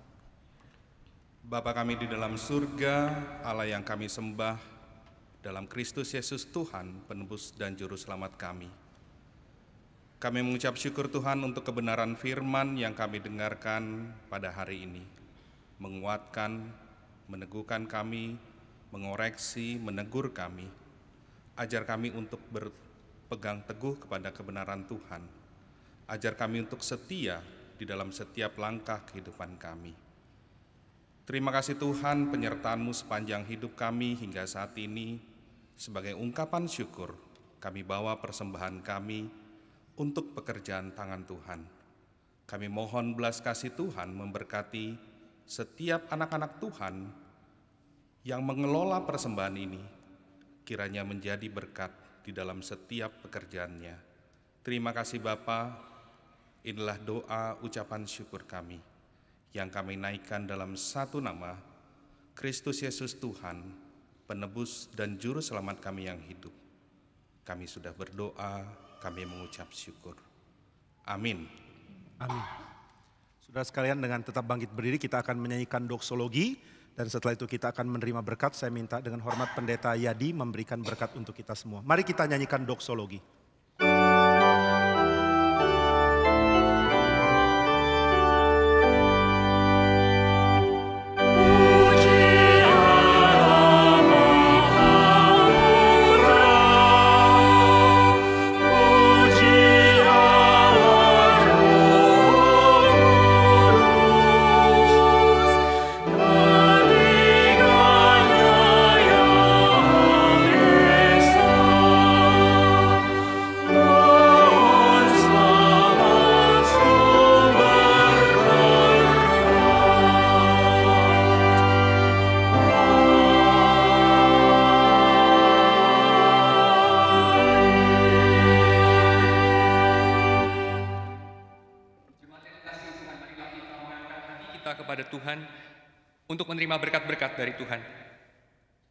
D: Bapa kami di dalam surga, Allah yang kami sembah, dalam Kristus Yesus Tuhan, penebus dan juru selamat kami. Kami mengucap syukur Tuhan untuk kebenaran firman yang kami dengarkan pada hari ini. Menguatkan, meneguhkan kami, mengoreksi, menegur kami. Ajar kami untuk berpegang teguh kepada kebenaran Tuhan. Ajar kami untuk setia di dalam setiap langkah kehidupan kami. Terima kasih Tuhan penyertaanmu sepanjang hidup kami hingga saat ini. Sebagai ungkapan syukur, kami bawa persembahan kami untuk pekerjaan tangan Tuhan. Kami mohon belas kasih Tuhan memberkati setiap anak-anak Tuhan yang mengelola persembahan ini, kiranya menjadi berkat di dalam setiap pekerjaannya. Terima kasih Bapa Inilah doa ucapan syukur kami yang kami naikkan dalam satu nama Kristus Yesus Tuhan, penebus dan juru selamat kami yang hidup. Kami sudah berdoa, kami mengucap syukur. Amin.
C: Amin. Sudah sekalian dengan tetap bangkit berdiri kita akan menyanyikan doksologi dan setelah itu kita akan menerima berkat. Saya minta dengan hormat pendeta Yadi memberikan berkat untuk kita semua. Mari kita nyanyikan doksologi.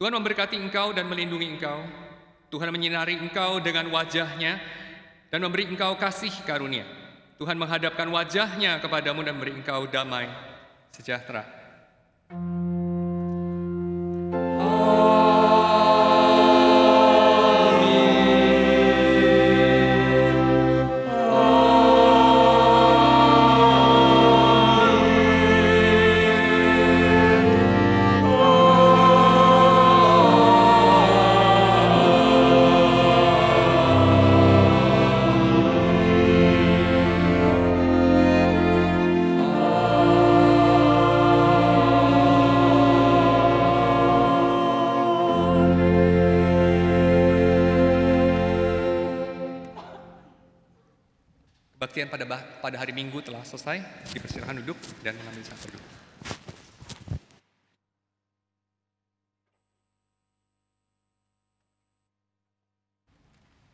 D: Tuhan memberkati engkau dan melindungi engkau. Tuhan menyinari engkau dengan wajahnya dan memberi engkau kasih karunia. Tuhan menghadapkan wajahnya kepadamu dan memberi engkau damai sejahtera. minggu telah selesai, dipersilakan duduk dan mengambil satu